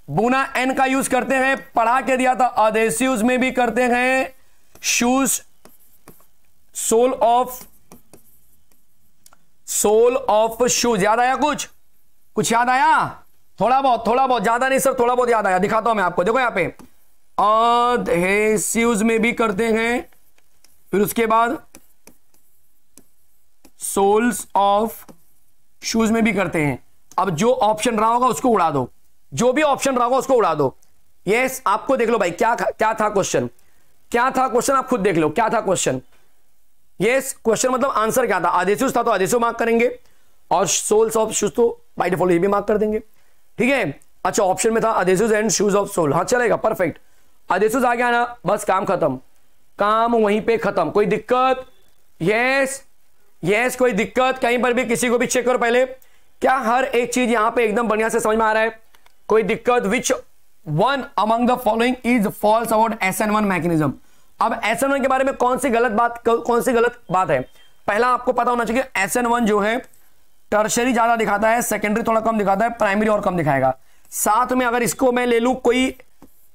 बुना एन का यूज करते हैं पढ़ा के दिया था अधेसिव में भी करते हैं shoes sole of sole of shoes याद आया कुछ कुछ याद आया थोड़ा बहुत थोड़ा बहुत ज्यादा नहीं सर थोड़ा बहुत याद आया दिखाता हूं मैं आपको देखो यहां पे अधेसिव में भी करते हैं फिर उसके बाद सोल्स ऑफ शूज में भी करते हैं अब जो ऑप्शन रहा होगा उसको उड़ा दो जो भी ऑप्शन रहा उसको उड़ा दो यस आपको देख लो भाई क्या क्या था क्वेश्चन क्या था क्वेश्चन आप खुद देख लो क्या था क्वेश्चन यस क्वेश्चन मतलब आंसर क्या था आदेश था तो आदेश मार्क करेंगे और सोल्स ऑफ शूज तो बाई डिफॉल्ट ये भी मार्क कर देंगे ठीक है अच्छा ऑप्शन में था adhesives and shoes of sole हाँ चलेगा परफेक्ट आदेशुस आ गया ना बस काम खत्म काम वहीं पे खत्म कोई दिक्कत यस यस कोई दिक्कत कहीं पर भी किसी को भी चेक करो पहले क्या हर एक चीज यहां पे एकदम बढ़िया से समझ में आ रहा है कोई दिक्कत which one among the following is false about S N one mechanism अब एस एन वन के बारे में कौन सी गलत बात कौन सी गलत बात है पहला आपको पता होना चाहिए एस एन वन जो है टर्शरी ज्यादा दिखाता है सेकेंडरी थोड़ा कम दिखाता है प्राइमरी और कम दिखाएगा साथ में अगर इसको मैं ले लू कोई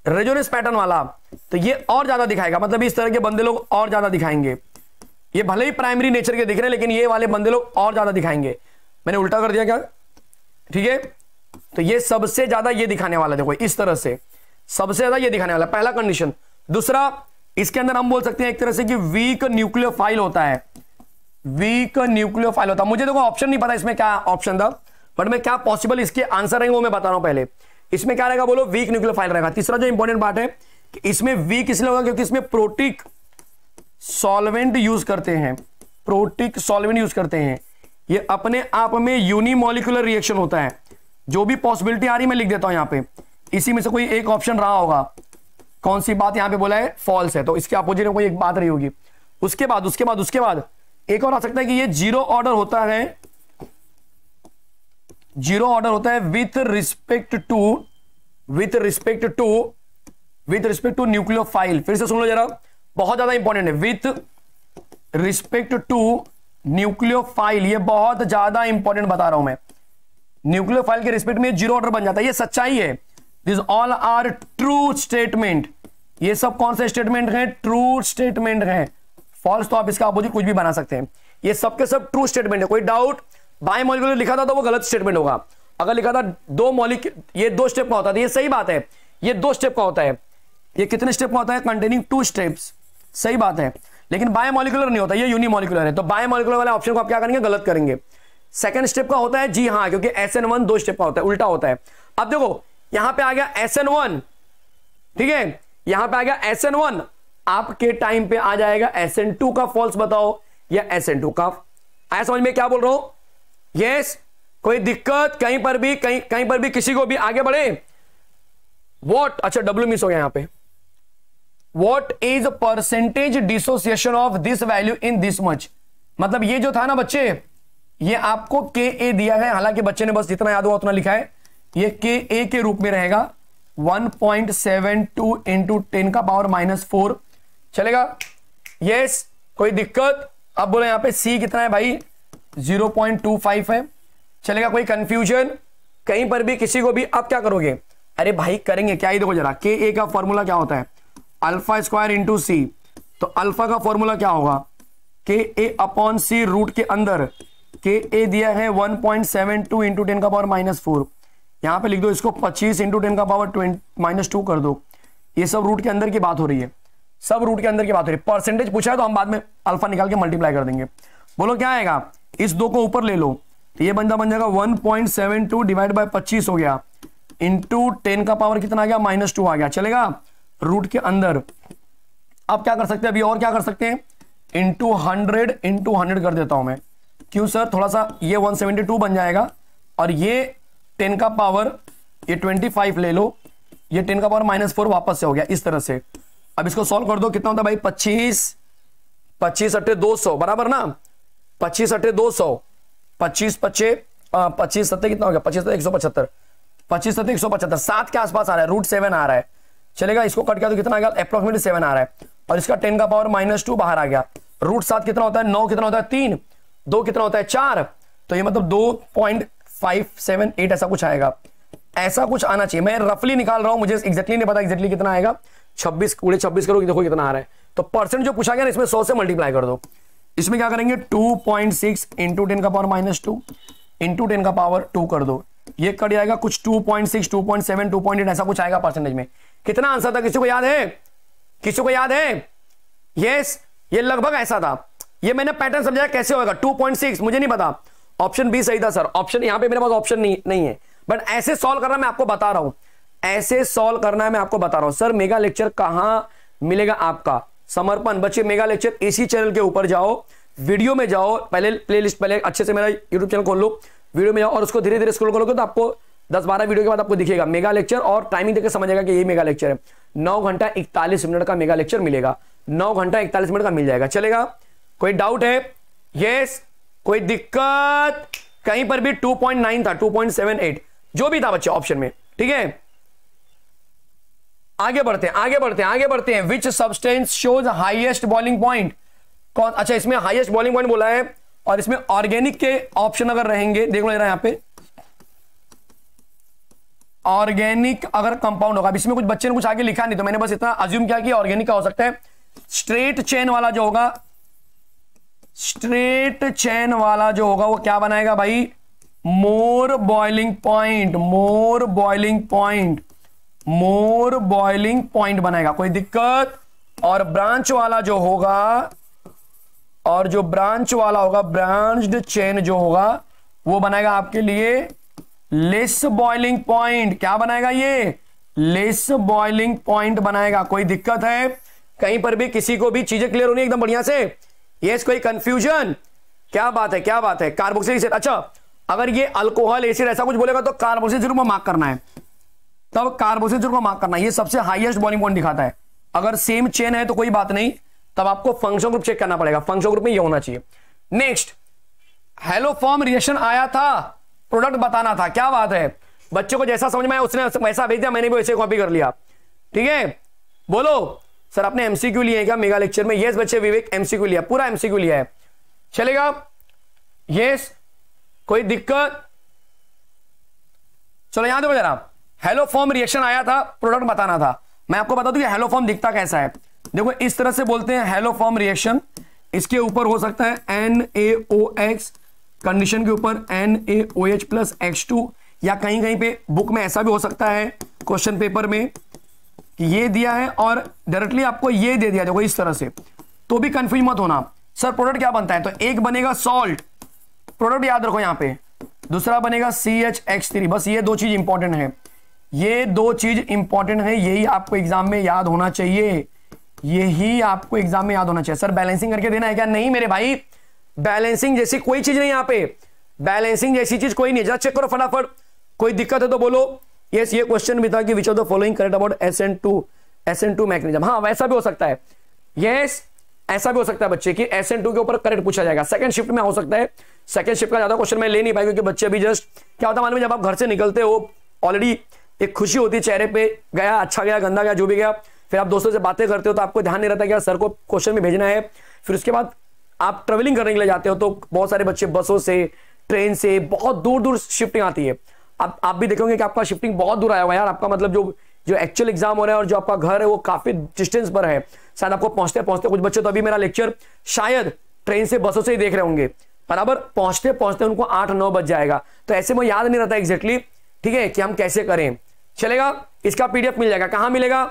रेजोनेस पैटर्न वाला तो ये और ज्यादा दिखाएगा मतलब इस तरह के बंदे लोग और ज्यादा दिखाएंगे ये भले ही प्राइमरी नेचर के दिख रहे हैं लेकिन ये वाले बंदे लोग और ज्यादा दिखाएंगे मैंने उल्टा कर दिया क्या ठीक है तो ये सबसे ज्यादा ये दिखाने वाला देखो इस तरह से सबसे ज्यादा ये दिखाने वाला पहला कंडीशन दूसरा इसके अंदर हम बोल सकते हैं एक तरह से कि वीक न्यूक्लियो फाइल होता है वीक न्यूक्लियो फाइल होता है मुझे देखो ऑप्शन नहीं पता इसमें क्या ऑप्शन था बट मैं क्या पॉसिबल इसके आंसर रहेंगे वो मैं बता रहा हूं पहले इसमें क्या रहेगा बोलो वीक न्यूक्लियो फाइल रहेगा तीसरा जो इंपॉर्टेंट पार्ट है कि इसमें वीक इसलिए होगा क्योंकि इसमें प्रोटिक सॉल्वेंट यूज करते हैं प्रोटिक सॉल्वेंट यूज करते हैं ये अपने आप में यूनिमोलिकुलर रिएक्शन होता है जो भी पॉसिबिलिटी आ रही मैं लिख देता हूं यहां पे इसी में से कोई एक ऑप्शन रहा होगा कौन सी बात यहां पे बोला है फॉल्स है तो इसके अपोजिट में कोई एक बात रही होगी उसके बाद उसके बाद उसके बाद एक और आ सकता है कि ये जीरो ऑर्डर होता है जीरो ऑर्डर होता है with respect to with respect to with respect to nucleophile फिर से सुन लो जरा बहुत ज्यादा इंपॉर्टेंट है with respect to nucleophile ये बहुत ज्यादा इंपॉर्टेंट बता रहा हूं मैं न्यूक्लियर फाइल के रिस्पेक्ट में जीरो ऑर्डर बन जाता है ये सच्चाई है this all are true statement ये सब कौन से स्टेटमेंट हैं ट्रू स्टेटमेंट हैं फॉल्स तो आप इसका अपोजिट कुछ भी बना सकते हैं ये सबके सब ट्रू स्टेटमेंट है कोई डाउट बाय मॉलिक्यूल लिखा था तो वो गलत स्टेटमेंट होगा अगर लिखा था दो मॉलिक्यूल ये दो स्टेप का होता था ये सही बात है ये दो स्टेप का होता है ये कितने स्टेप का होता है कंटेनिंग टू स्टेप्स सही बात है लेकिन बायोमोलिकुलर नहीं होता ये यूनिमोलिकुलर है तो बायोमोलिकुलर वाले ऑप्शन को आप क्या करेंगे गलत करेंगे सेकेंड स्टेप का होता है जी हाँ क्योंकि एस एन वन दो स्टेप का होता है उल्टा होता है अब देखो यहां पे आ गया एस एन वन ठीक है यहां पे आ गया एस एन वन आपके टाइम पे आ जाएगा एस एन टू का फॉल्स बताओ या एस एन टू का आया समझ में क्या बोल रहा हूं यस कोई दिक्कत कहीं पर भी कहीं कहीं पर भी किसी को भी आगे बढ़े वॉट अच्छा डब्ल्यू मिस हो गया यहां पे what is percentage dissociation of this value in this much मतलब ये जो था ना बच्चे ये आपको के ए दिया है हालांकि बच्चे ने बस जितना याद हुआ उतना लिखा है ये के ए के रूप में रहेगा 1.72 point seven two into ten का पावर माइनस फोर चलेगा यस कोई दिक्कत अब बोले यहां पे सी कितना है भाई 0.25 है चलेगा कोई कंफ्यूजन कहीं पर भी किसी को भी आप क्या करोगे अरे भाई करेंगे क्या ही देखो जरा के ए का फॉर्मूला क्या होता है अल्फा स्क्वायर इंटू सी तो अल्फा का फॉर्मूला क्या होगा के ए अपॉन सी रूट के अंदर के ए दिया है 1.72 point seven two into ten का पावर माइनस फोर यहाँ पे लिख दो इसको 25 इंटू टेन का पावर ट्वेंटी माइनस टू कर दो ये सब रूट के अंदर की बात हो रही है सब रूट के अंदर की बात हो रही है परसेंटेज पूछा है तो हम बाद में अल्फा निकाल के मल्टीप्लाई कर देंगे बोलो क्या आएगा इस दो को ऊपर ले लो तो ये बंदा बन जाएगा one point seven two divide by पच्चीस हो गया इंटू टेन का पावर कितना आ गया माइनस टू आ गया चलेगा रूट के अंदर अब क्या कर सकते हैं अभी और क्या कर सकते हैं इंटू हंड्रेड इंटू हंड्रेड कर देता हूं मैं क्यों सर थोड़ा सा ये 172 बन जाएगा और ये 10 का पावर ये 25 ले लो ये 10 का पावर माइनस फोर वापस से हो गया इस तरह से अब इसको सॉल्व कर दो कितना होता है भाई 25 25 अट्ठे 200 बराबर ना 25 अट्ठे 200 पच्चीस पच्चे पच्चीस सत्तर कितना हो गया पच्चीस तो एक सौ पचहत्तर पच्चीस सत्तर एक सौ पचहत्तर सात के आसपास आ रहा है रूट सेवन आ रहा है चलेगा इसको कट किया तो कितना आ गया अप्रोक्सीमेटली सेवन आ रहा है और इसका टेन का पावर माइनस टू बाहर आ गया रूट सात कितना होता है नौ कितना होता है तीन दो कितना होता है चार तो ये मतलब दो पॉइंट फाइव सेवन एट ऐसा कुछ आएगा ऐसा कुछ आना चाहिए मैं रफली निकाल रहा हूं मुझे एक्जेक्टली नहीं पता एक्जेक्टली कितना आएगा छब्बीस कूड़े छब्बीस करोगे देखो कितना आ रहा है तो परसेंट जो पूछा गया ना इसमें सौ से मल्टीप्लाई कर दो इसमें क्या करेंगे two point six into ten का power minus two into ten का पावर टू कर दो ये कट जाएगा कुछ two point six two point seven two point eight ऐसा कुछ आएगा परसेंटेज में कितना आंसर था किसी को याद है किसी को याद है यस ये लगभग ऐसा था ये मैंने पैटर्न समझाया कैसे होगा 2.6 मुझे नहीं पता ऑप्शन बी सही था सर ऑप्शन यहां पे मेरे पास ऑप्शन नहीं नहीं है बट ऐसे सॉल्व करना मैं आपको बता रहा हूं ऐसे सॉल्व करना है मैं आपको बता रहा हूं सर मेगा लेक्चर कहां मिलेगा आपका समर्पण बच्चे मेगा लेक्चर इसी चैनल के ऊपर जाओ वीडियो में जाओ पहले प्लेलिस्ट पहले अच्छे से मेरा यूट्यूब चैनल खोल लो वीडियो में जाओ और उसको धीरे धीरे स्क्रोल करोगे तो आपको दस बारह वीडियो के बाद आपको दिखेगा मेगा लेक्चर और टाइमिंग देखकर समझेगा कि ये मेगा लेक्चर है नौ घंटा इकतालीस मिनट का मेगा लेक्चर मिलेगा नौ घंटा इकतालीस मिनट का मिल जाएगा चलेगा कोई डाउट है यस कोई दिक्कत कहीं पर भी 2.9 था 2.78 जो भी था बच्चे ऑप्शन में ठीक है आगे बढ़ते हैं आगे बढ़ते हैं आगे बढ़ते हैं which substance shows highest boiling point कौन अच्छा इसमें हाइएस्ट बॉलिंग पॉइंट बोला है और इसमें ऑर्गेनिक के ऑप्शन अगर रहेंगे देख लो यहां पे ऑर्गेनिक अगर कंपाउंड होगा इसमें कुछ बच्चे ने कुछ आगे लिखा नहीं तो मैंने बस इतना अज्यूम किया कि ऑर्गेनिक का हो सकता है स्ट्रेट चेन वाला जो होगा स्ट्रेट चैन वाला जो होगा वो क्या बनाएगा भाई more boiling point more boiling point more boiling point बनाएगा कोई दिक्कत और ब्रांच वाला जो होगा और जो ब्रांच वाला होगा ब्रांच्ड चेन जो होगा वो बनाएगा आपके लिए लेस बॉइलिंग पॉइंट क्या बनाएगा ये लेस बॉइलिंग पॉइंट बनाएगा कोई दिक्कत है कहीं पर भी किसी को भी चीजें क्लियर होनी एकदम बढ़िया से यस कोई कंफ्यूजन क्या बात है क्या बात है कार्बोक्सिलिक एसिड अच्छा अगर ये अल्कोहल एसिड ऐसा कुछ बोलेगा तो कार्बोक्सिलिक एसिड मार्क करना है तब कार्बोक्सिलिक एसिड मार्क करना है ये सबसे हाईएस्ट बॉन्डिंग पॉइंट दिखाता है अगर सेम चेन है तो कोई बात नहीं तब आपको फंक्शन ग्रुप चेक करना पड़ेगा फंक्शन ग्रुप में ये होना चाहिए नेक्स्ट हेलो फॉर्म रिएक्शन आया था प्रोडक्ट बताना था क्या बात है बच्चों को जैसा समझ में आया उसने वैसा भेज दिया मैंने भी वैसे कॉपी कर लिया ठीक है बोलो सर आपने एमसीक्यू लिए क्या मेगा लेक्चर में यस बच्चे विवेक एमसीक्यू लिया पूरा एमसीक्यू लिया है चलेगा यस कोई दिक्कत चलो यहां देखो जरा हेलो फॉर्म रिएक्शन आया था प्रोडक्ट बताना था मैं आपको बता दूं कि हेलो फॉर्म दिखता कैसा है देखो इस तरह से बोलते हैं हेलो फॉर्म रिएक्शन इसके ऊपर हो सकता है N A O X condition के ऊपर N A O H plus X two या कहीं कहीं पे बुक में ऐसा भी हो सकता है क्वेश्चन पेपर में कि ये दिया है और डायरेक्टली आपको ये दे दिया देखो इस तरह से तो भी कंफ्यूज मत होना सर प्रोडक्ट क्या बनता है तो एक बनेगा सॉल्ट प्रोडक्ट याद रखो यहां पे दूसरा बनेगा सी एच एक्स थ्री बस ये दो चीज इंपॉर्टेंट है ये दो चीज इंपॉर्टेंट है यही आपको एग्जाम में याद होना चाहिए यही आपको एग्जाम में याद होना चाहिए सर बैलेंसिंग करके देना है क्या नहीं मेरे भाई बैलेंसिंग जैसी कोई चीज नहीं यहां पे बैलेंसिंग जैसी चीज कोई नहीं जरा चेक करो फटाफट कोई दिक्कत है तो बोलो यस yes, ये क्वेश्चन भी था कि which of the following correct about S N two S N two mechanism हाँ वैसा भी हो सकता है यस yes, ऐसा भी हो सकता है बच्चे की एस एन टू के ऊपर करेक्ट पूछा जाएगा सेकंड शिफ्ट में हो सकता है सेकंड शिफ्ट का ज्यादा क्वेश्चन मैं ले नहीं पाया क्योंकि बच्चे अभी जस्ट क्या होता है मालूम जब आप घर से निकलते हो ऑलरेडी एक खुशी होती है चेहरे पे गया अच्छा गया गंदा गया जो भी गया फिर आप दोस्तों से बातें करते हो तो आपको ध्यान नहीं रहता कि सर को क्वेश्चन में भेजना है फिर उसके बाद आप ट्रेवलिंग करने के लिए जाते हो तो बहुत सारे बच्चे बसों से ट्रेन से बहुत दूर दूर शिफ्टिंग आती है आप आप भी देखोगे कि आपका शिफ्टिंग बहुत दूर आया हुआ यार आपका मतलब जो जो एक्चुअल एग्जाम हो रहा है और जो आपका घर है वो काफी डिस्टेंस पर है शायद आपको पहुंचते पहुंचते कुछ बच्चे तो अभी मेरा लेक्चर शायद ट्रेन से बसों से ही देख रहे होंगे बराबर पहुंचते पहुंचते उनको आठ नौ बज जाएगा तो ऐसे में याद नहीं रहता एग्जैक्टली ठीक है कि हम कैसे करें चलेगा इसका पीडीएफ मिल जाएगा कहां मिलेगा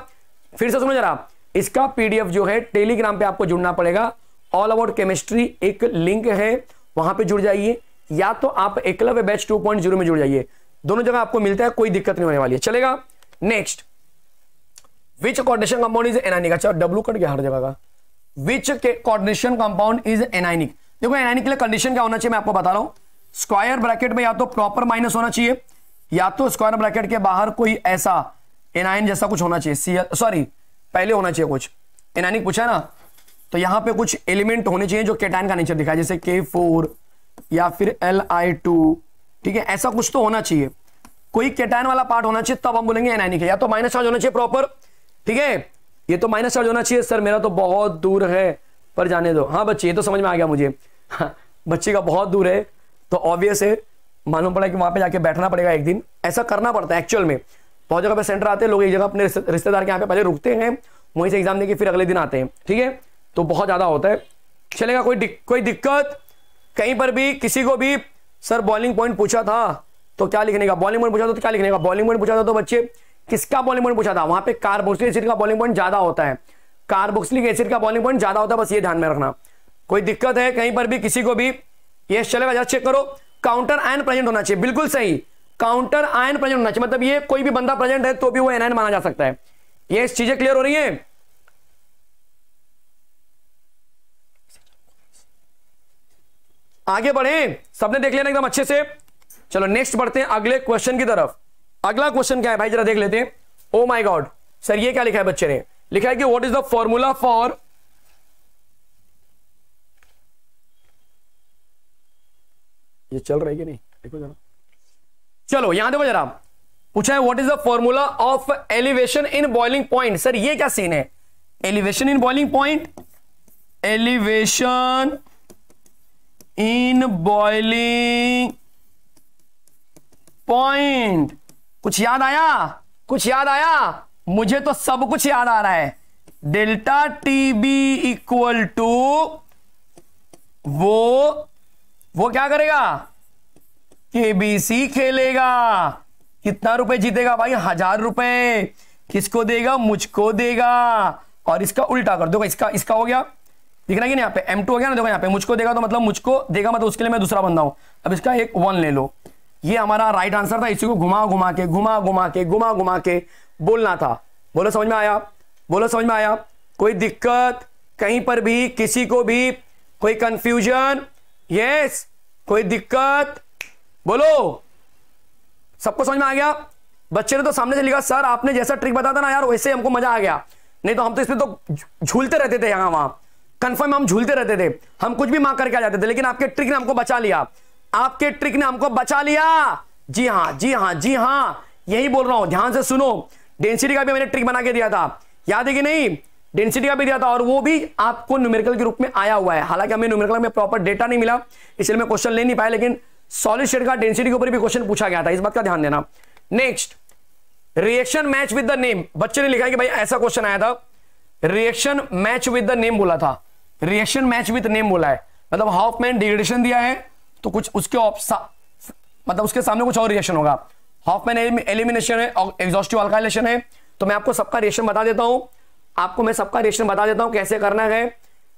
फिर से सुनो जरा इसका पीडीएफ जो है टेलीग्राम पे आपको जुड़ना पड़ेगा ऑल अबाउट केमिस्ट्री एक लिंक है वहां पे जुड़ जाइए या तो आप एकलव्य बैच 2.0 में जुड़ जाइए दोनों जगह आपको मिलता है कोई दिक्कत नहीं होने वाली है चलेगा next which coordination compound is anionic अच्छा डब्लू कट गया हर जगह का which coordination compound is anionic देखो एनाइनिक के लिए कंडीशन क्या होना चाहिए मैं आपको बता रहा हूं स्क्वायर ब्रैकेट में या तो प्रॉपर माइनस होना चाहिए या तो स्क्वायर ब्रैकेट के बाहर कोई ऐसा एनाइन जैसा कुछ होना चाहिए सी सॉरी पहले होना चाहिए कुछ एनाइनिक पूछा ना तो यहां पे कुछ एलिमेंट होने चाहिए जो केटाइन का नेचर दिखाए जैसे के फोर या फिर एल आई टू ठीक है ऐसा कुछ तो होना चाहिए कोई केटाइन वाला पार्ट होना चाहिए तब हम बोलेंगे एनाइनिक या तो माइनस चार्ज होना चाहिए प्रॉपर ठीक है ये तो माइनस चार्ज होना चाहिए सर मेरा तो बहुत दूर है पर जाने दो हाँ बच्चे ये तो समझ में आ गया मुझे हाँ, बच्चे का बहुत दूर है तो ऑब्वियस है मालूम पड़ा कि वहां पे जाके बैठना पड़ेगा एक दिन ऐसा करना पड़ता है एक्चुअल में बहुत जगह पे सेंटर आते हैं लोग एक जगह अपने रिश्तेदार के यहाँ पे पहले रुकते हैं वहीं से एग्जाम देके फिर अगले दिन आते हैं ठीक है तो बहुत ज़्यादा होता है चलेगा कोई दिक, कोई दिक्कत कहीं पर भी किसी को भी सर बॉलिंग पॉइंट पूछा था तो क्या लिखने का बॉलिंग पॉइंट पूछा था तो क्या लिखने का बॉलिंग पॉइंट पूछा था तो बच्चे किसका बॉलिंग पॉइंट पूछा था वहां पे कार्बोक्सिलिक एसिड का बॉलिंग पॉइंट ज्यादा होता है कार्बोक्सिलिक एसिड का बॉलिंग पॉइंट ज्यादा होता है बस ये ध्यान में रखना कोई दिक्कत है कहीं पर भी किसी को भी ये चलेगा जरा चेक करो काउंटर आयन प्रेजेंट होना चाहिए बिल्कुल सही काउंटर आयन प्रेजेंट होना चाहिए मतलब ये कोई भी बंदा प्रेजेंट है तो भी वो एनायन माना जा सकता है ये चीजें क्लियर हो रही है आगे बढ़े सबने देख लेना एकदम अच्छे से चलो नेक्स्ट बढ़ते हैं अगले क्वेश्चन की तरफ अगला क्वेश्चन क्या है भाई जरा देख लेते हैं ओ माई गॉड सर ये क्या लिखा है बच्चे ने लिखा है कि what is the formula for ये चल रहा है कि नहीं देखो जरा चलो यहां देखो जरा पूछा है what is the formula of elevation in boiling point sir ये क्या सीन है elevation in boiling point elevation in boiling point कुछ याद आया कुछ याद आया मुझे तो सब कुछ याद आ रहा है delta T B equal to वो वो क्या करेगा केबीसी खेलेगा कितना रुपए जीतेगा भाई हजार रुपए किसको देगा मुझको देगा और इसका उल्टा कर दो इसका इसका हो गया दिख रहा है कि यहाँ पे एम टू हो गया ना देखो यहाँ पे मुझको देगा तो मतलब मुझको देगा मतलब उसके लिए मैं दूसरा बंदा हूँ अब इसका एक वन ले लो ये हमारा राइट आंसर था इसी को घुमा घुमा के घुमा घुमा के घुमा घुमा के बोलना था बोलो समझ में आया बोलो समझ में आया कोई दिक्कत कहीं पर भी किसी को भी कोई कंफ्यूजन यस कोई दिक्कत बोलो सबको समझ में आ गया बच्चे ने तो सामने से लिखा सर आपने जैसा ट्रिक बताया था ना यार वैसे हमको मजा आ गया नहीं तो हम तो इसमें तो झूलते रहते थे यहां वहां कंफर्म हम झूलते रहते थे हम कुछ भी मांग करके आ जाते थे लेकिन आपके ट्रिक ने हमको बचा लिया आपके ट्रिक ने हमको बचा लिया जी हाँ जी हाँ जी हाँ यही बोल रहा हूं ध्यान से सुनो डेंसिटी का भी मैंने ट्रिक बना के दिया था याद है कि नहीं डेंसिटी का भी दिया था और वो भी आपको न्यूमेरिकल के रूप में आया हुआ है हालांकि हमें न्यूमेरिकल में प्रॉपर डेटा नहीं मिला इसलिए मैं क्वेश्चन ले नहीं पाया लेकिन सॉलिड शेड का डेंसिटी के ऊपर भी क्वेश्चन पूछा गया था इस बात का ध्यान देना next reaction match with the name बच्चे ने लिखा कि भाई ऐसा क्वेश्चन आया था reaction match with the name बोला था रिएक्शन मैच विद नेम बोला है मतलब हाफ मैन डिग्रेडेशन दिया है तो कुछ उसके ऑप्शन मतलब उसके सामने कुछ और रिएक्शन होगा हाफ मैन एलिमिनेशन है और एग्जॉस्टिव अल्काइलेशन है तो मैं आपको सबका रिएक्शन बता देता हूं आपको मैं सबका रिएक्शन बता देता हूं कैसे करना है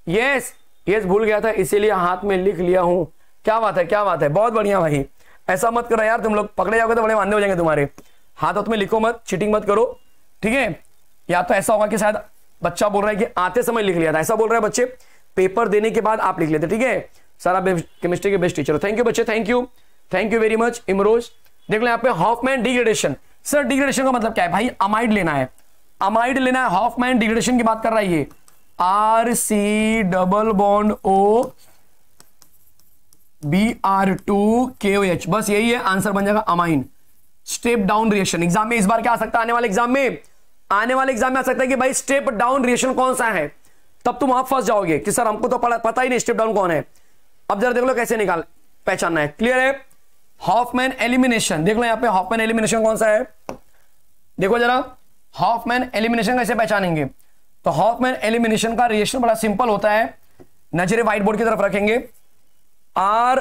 यस यस भूल गया था इसीलिए हाथ में लिख लिया हूं क्या बात है क्या बात है बहुत बढ़िया भाई ऐसा मत करो यार तुम लोग पकड़े जाओगे तो बड़े वांदे हो जाएंगे तुम्हारे हाथ हाथ में लिखो मत चीटिंग मत करो ठीक है या तो ऐसा होगा कि शायद बच्चा बोल रहा है कि आते समय लिख लिया था ऐसा बोल रहा है बच्चे पेपर देने के बाद आप लिख लेते ठीक है सर आप केमिस्ट्री के बेस्ट टीचर हो थैंक यू बच्चे thank you thank you very much Imroz देख लें यहाँ पे हॉफमैन डिग्रेडेशन सर डिग्रेडेशन का मतलब क्या है भाई अमाइड लेना है अमाइड लेना है हॉफमैन डिग्रेडेशन की बात कर रहा है ये R C double bond O B R two K O H बस यही है आंसर बन जाएगा amine step down reaction exam में इस बार क्या आ सकता है आने वाले एग्जाम में आने वाले एग्जाम में आ सकता है कि भाई स्टेप डाउन रिएक्शन कौन सा है तब तुम आप फंस जाओगे कि सर हमको तो पता ही नहीं स्टेप डाउन कौन है अब जरा देख लो कैसे निकाल पहचानना है क्लियर है हॉफमैन एलिमिनेशन देख लो यहां पे हॉफमैन एलिमिनेशन कौन सा है देखो जरा हॉफमैन एलिमिनेशन कैसे पहचानेंगे तो हॉफमैन एलिमिनेशन का रिएक्शन बड़ा सिंपल होता है नजरे व्हाइट बोर्ड की तरफ रखेंगे आर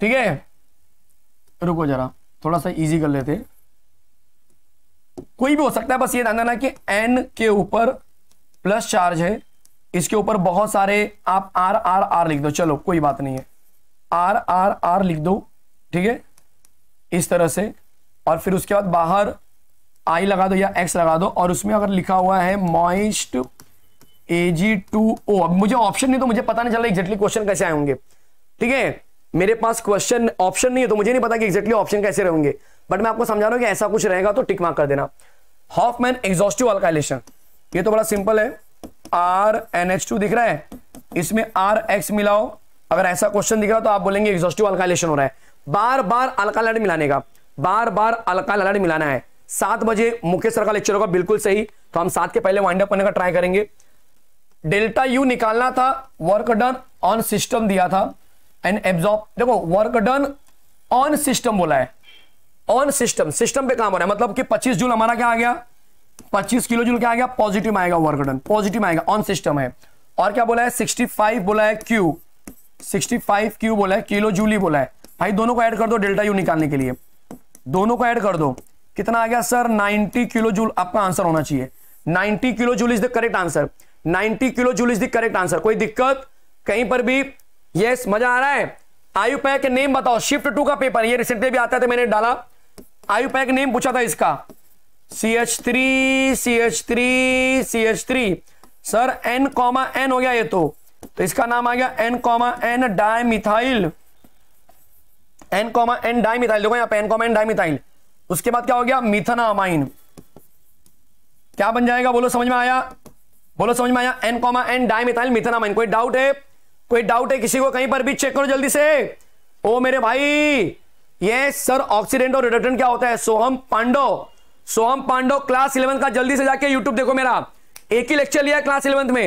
ठीक है रुको जरा थोड़ा सा इजी कर लेते हैं कोई भी हो सकता है बस ये ध्यान देना कि एन के ऊपर प्लस चार्ज है इसके ऊपर बहुत सारे आप आर आर आर लिख दो चलो कोई बात नहीं है आर आर आर लिख दो ठीक है इस तरह से और फिर उसके बाद बाहर आई लगा दो या एक्स लगा दो और उसमें अगर लिखा हुआ है मॉइस्ट ए जी टू ओ अब मुझे ऑप्शन नहीं तो मुझे पता नहीं चला एग्जैक्टली क्वेश्चन कैसे आए होंगे ठीक है मेरे पास क्वेश्चन ऑप्शन नहीं है तो मुझे नहीं पता कि एक्जेक्टली ऑप्शन कैसे रहेंगे बट मैं आपको समझा रहा हूं कि ऐसा कुछ रहेगा तो टिक मार्क कर देना हॉफमैन एग्जॉस्टिव अल्काइलेशन ये तो बड़ा सिंपल है आर एन एच टू दिख रहा है इसमें आर एक्स मिलाओ अगर ऐसा क्वेश्चन दिख रहा तो आप बोलेंगे एग्जॉस्टिव अल्काइलेशन हो रहा है बार बार अल्कालाइड मिलाने का बार बार अल्कालाइड मिलाना है सात बजे मुकेश सर का लेक्चर होगा बिल्कुल सही तो हम सात के पहले वाइंड अप करने का ट्राई करेंगे डेल्टा यू निकालना था वर्क डन ऑन सिस्टम दिया था एंड एब्जॉर्ब देखो वर्क डन ऑन सिस्टम बोला है ऑन सिस्टम सिस्टम पे काम हो रहा है मतलब कि 25 जूल हमारा क्या आ गया 25 किलो जूल क्या आ गया पॉजिटिव आएगा वर्क डन पॉजिटिव आएगा ऑन सिस्टम है और क्या बोला है 65 बोला है क्यू 65 क्यू बोला है किलो जूल ही बोला है भाई दोनों को ऐड कर दो डेल्टा यू निकालने के लिए दोनों को ऐड कर दो कितना आ गया सर 90 किलो जूल आपका आंसर होना चाहिए 90 kilo joule is the correct answer 90 kilo joule is the correct answer कोई दिक्कत कहीं पर भी यस मजा आ रहा है आयु पैक नेम बताओ शिफ्ट टू का पेपर ये रिसेंटली भी आता था तो मैंने डाला आयु पैक नेम पूछा था इसका C H three C H three C H three sir N comma N हो गया ये तो तो इसका नाम आ गया N comma N dimethyl N comma N dimethyl देखो यहां पे एन कॉमा एन डायमिथाइल उसके बाद क्या हो गया मिथनामाइन क्या बन जाएगा बोलो समझ में आया बोलो समझ में आया N comma N dimethyl methanamine कोई डाउट है कोई डाउट है किसी को कहीं पर भी चेक करो जल्दी से ओ मेरे भाई ये सर ऑक्सीडेंट और रिडक्टेंट क्या होता है सोहम पांडो सोहम पांडो क्लास इलेवंथ का जल्दी से जाके यूट्यूब देखो मेरा एक ही लेक्चर लिया क्लास इलेवंथ में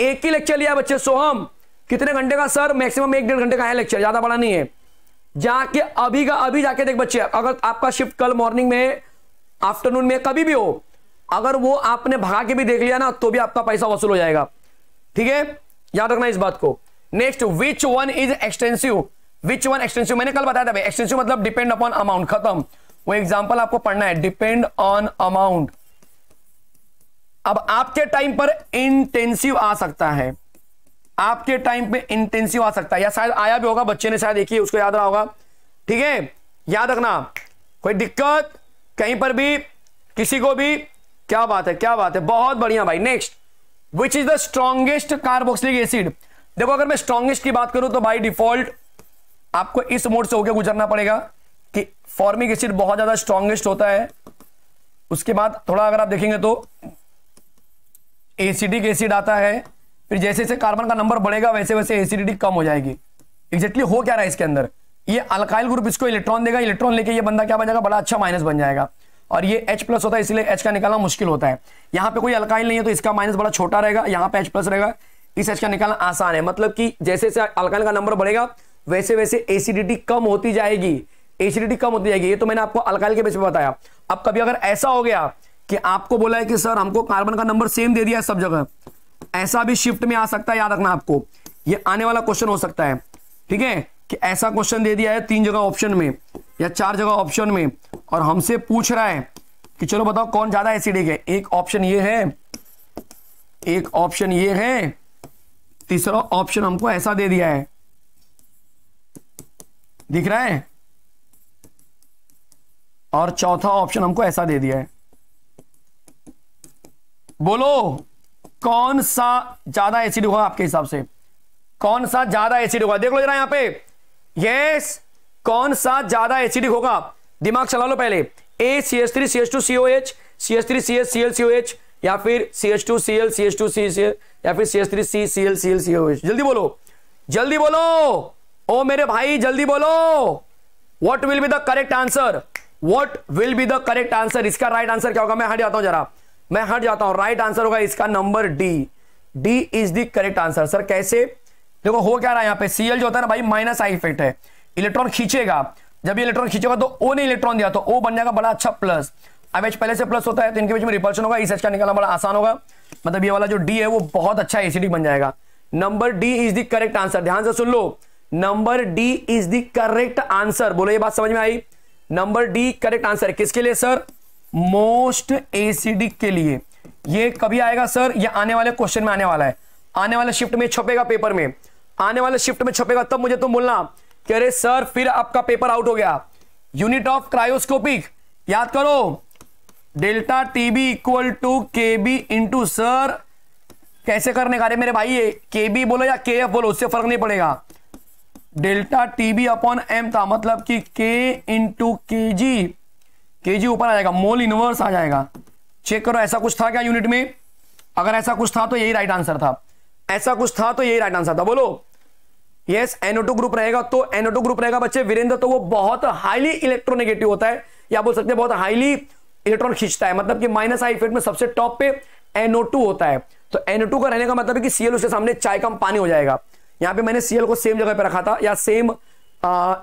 एक ही लेक्चर लिया बच्चे सोहम कितने घंटे का सर मैक्सिमम एक डेढ़ घंटे का है लेक्चर ज्यादा बड़ा नहीं है जाके अभी का अभी जाके देख बच्चे अगर आपका शिफ्ट कल मॉर्निंग में आफ्टरनून में कभी भी हो अगर वो आपने भगा के भी देख लिया ना तो भी आपका पैसा वसूल हो जाएगा ठीक है याद रखना इस बात को next which one is extensive which one extensive मैंने कल बताया था भाई एक्सटेंसिव मतलब डिपेंड अपॉन अमाउंट खत्म वो एग्जाम्पल आपको पढ़ना है डिपेंड ऑन अमाउंट अब आपके टाइम पर इंटेंसिव आ सकता है आपके टाइम पे इंटेंसिव आ सकता है या शायद आया भी होगा बच्चे ने शायद देखिए उसको याद रहा होगा ठीक है याद रखना कोई दिक्कत कहीं पर भी किसी को भी क्या बात है क्या बात है बहुत बढ़िया भाई next which is the strongest carboxylic acid देखो अगर मैं स्ट्रॉन्गेस्ट की बात करूं तो बाई डिफॉल्ट आपको इस मोड से होकर गुजरना पड़ेगा कि फॉर्मिक एसिड बहुत ज्यादा स्ट्रॉन्गेस्ट होता है उसके बाद थोड़ा अगर आप देखेंगे तो एसिडिक एसिड आता है फिर जैसे जैसे कार्बन का नंबर बढ़ेगा वैसे वैसे एसिडिटी कम हो जाएगी एग्जैक्टली हो क्या रहा है इसके अंदर ये अल्काइल ग्रुप इसको इलेक्ट्रॉन देगा इलेक्ट्रॉन लेके ये बंदा क्या बन जाएगा बड़ा अच्छा माइनस बन जाएगा और ये H प्लस होता है इसलिए H का निकालना मुश्किल होता है यहाँ पे कोई अल्काइल नहीं है तो इसका माइनस बड़ा छोटा रहेगा यहाँ पे H प्लस रहेगा इस एच का निकालना आसान है मतलब कि जैसे जैसे अल्काइन का नंबर बढ़ेगा वैसे वैसे एसिडिटी कम होती जाएगी एसिडिटी कम होती जाएगी ये तो मैंने आपको अल्काइल के बीच में बताया अब कभी अगर ऐसा हो गया कि आपको बोला है कि सर हमको कार्बन का नंबर सेम दे दिया है सब जगह ऐसा भी शिफ्ट में आ सकता है याद रखना आपको ये आने वाला क्वेश्चन हो सकता है ठीक है कि ऐसा क्वेश्चन दे दिया है तीन जगह ऑप्शन में या चार जगह ऑप्शन में और हमसे पूछ रहा है कि चलो बताओ कौन ज्यादा एसिडिक है एक ऑप्शन ये है एक ऑप्शन ये है तीसरा ऑप्शन हमको ऐसा दे दिया है दिख रहा है और चौथा ऑप्शन हमको ऐसा दे दिया है बोलो कौन सा ज्यादा एसिड होगा आपके हिसाब से कौन सा ज्यादा एसिड होगा देख लो जरा यहां पे यस कौन सा ज्यादा एसिड होगा दिमाग चला लो पहले A C S three C S two C O H C S three C S C L C O H या फिर C H two C L C H two C C या फिर C H three C C L C L C O जल्दी बोलो जल्दी बोलो ओ मेरे भाई जल्दी बोलो what will be the correct answer what will be the correct answer इसका राइट right आंसर क्या होगा मैं हट जाता हूं जरा मैं हट जाता हूं राइट right आंसर होगा इसका number D D is the correct answer sir कैसे देखो हो क्या रहा है यहाँ पे सीएल जो होता है ना भाई माइनस आई इफेक्ट है इलेक्ट्रॉन खींचेगा जब इलेक्ट्रॉन खींचेगा तो ओ ने इलेक्ट्रॉन दिया तो ओ बन जाएगा बड़ा अच्छा प्लस अब एच पहले से प्लस होता है तो इनके बीच में रिपल्शन होगा इस एच का निकालना बड़ा आसान होगा मतलब ये वाला जो डी है वो बहुत अच्छा एसिडिक बन जाएगा number D is the correct answer ध्यान से सुन लो number D is the correct answer बोलो ये बात समझ में आई नंबर डी करेक्ट आंसर किसके लिए सर मोस्ट एसिडिक के लिए ये कभी आएगा सर ये आने वाले क्वेश्चन में आने वाला है आने वाले शिफ्ट में छपेगा पेपर में आने वाले शिफ्ट में छपेगा तब मुझे तुम बोलना कि अरे सर फिर आपका पेपर आउट हो गया यूनिट ऑफ क्रायोस्कोपिक याद करो delta T B equal to K B into sir कैसे करने का रहे मेरे भाई ये के बी बोलो या के एफ बोलो उससे फर्क नहीं पड़ेगा delta T B upon M था मतलब कि के इंटू के जी के जी ऊपर आ जाएगा मोल इनवर्स आ जाएगा चेक करो ऐसा कुछ था क्या यूनिट में अगर ऐसा कुछ था तो यही राइट आंसर था ऐसा कुछ था तो यही राइट आंसर था बोलो यस एनोटो ग्रुप रहेगा तो एनोटो ग्रुप रहेगा बच्चे वीरेंद्र तो वो बहुत हाईली इलेक्ट्रोनेगेटिव होता है या बोल सकते हैं बहुत हाईली इलेक्ट्रॉन खींचता है मतलब कि माइनस आई इफेक्ट में सबसे टॉप पे एनओ होता है तो एनओ का रहने का मतलब है कि सीएल उसके सामने चाय कम पानी हो जाएगा यहाँ पे मैंने सीएल को सेम जगह पे रखा था या सेम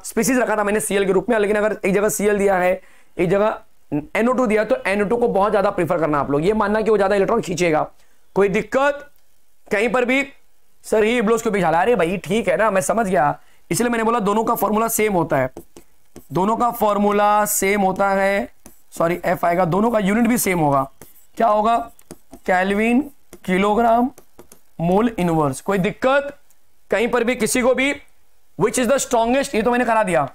स्पीसीज रखा था मैंने सीएल के रूप में लेकिन अगर एक जगह सीएल दिया है एक जगह एनओ दिया तो एनओ को बहुत ज्यादा प्रीफर करना आप लोग ये मानना कि वो ज्यादा इलेक्ट्रॉन खींचेगा कोई दिक्कत कहीं पर भी सर ही इब्लोस्कोपिक झाला अरे भाई ठीक है ना मैं समझ गया इसलिए मैंने बोला दोनों का फॉर्मूला सेम होता है दोनों का फॉर्मूला सेम होता है सॉरी एफ आएगा दोनों का यूनिट भी सेम होगा क्या होगा कैलविन किलोग्राम मोल इनवर्स कोई दिक्कत कहीं पर भी किसी को भी विच इज द स्ट्रॉन्गेस्ट ये तो मैंने करा दिया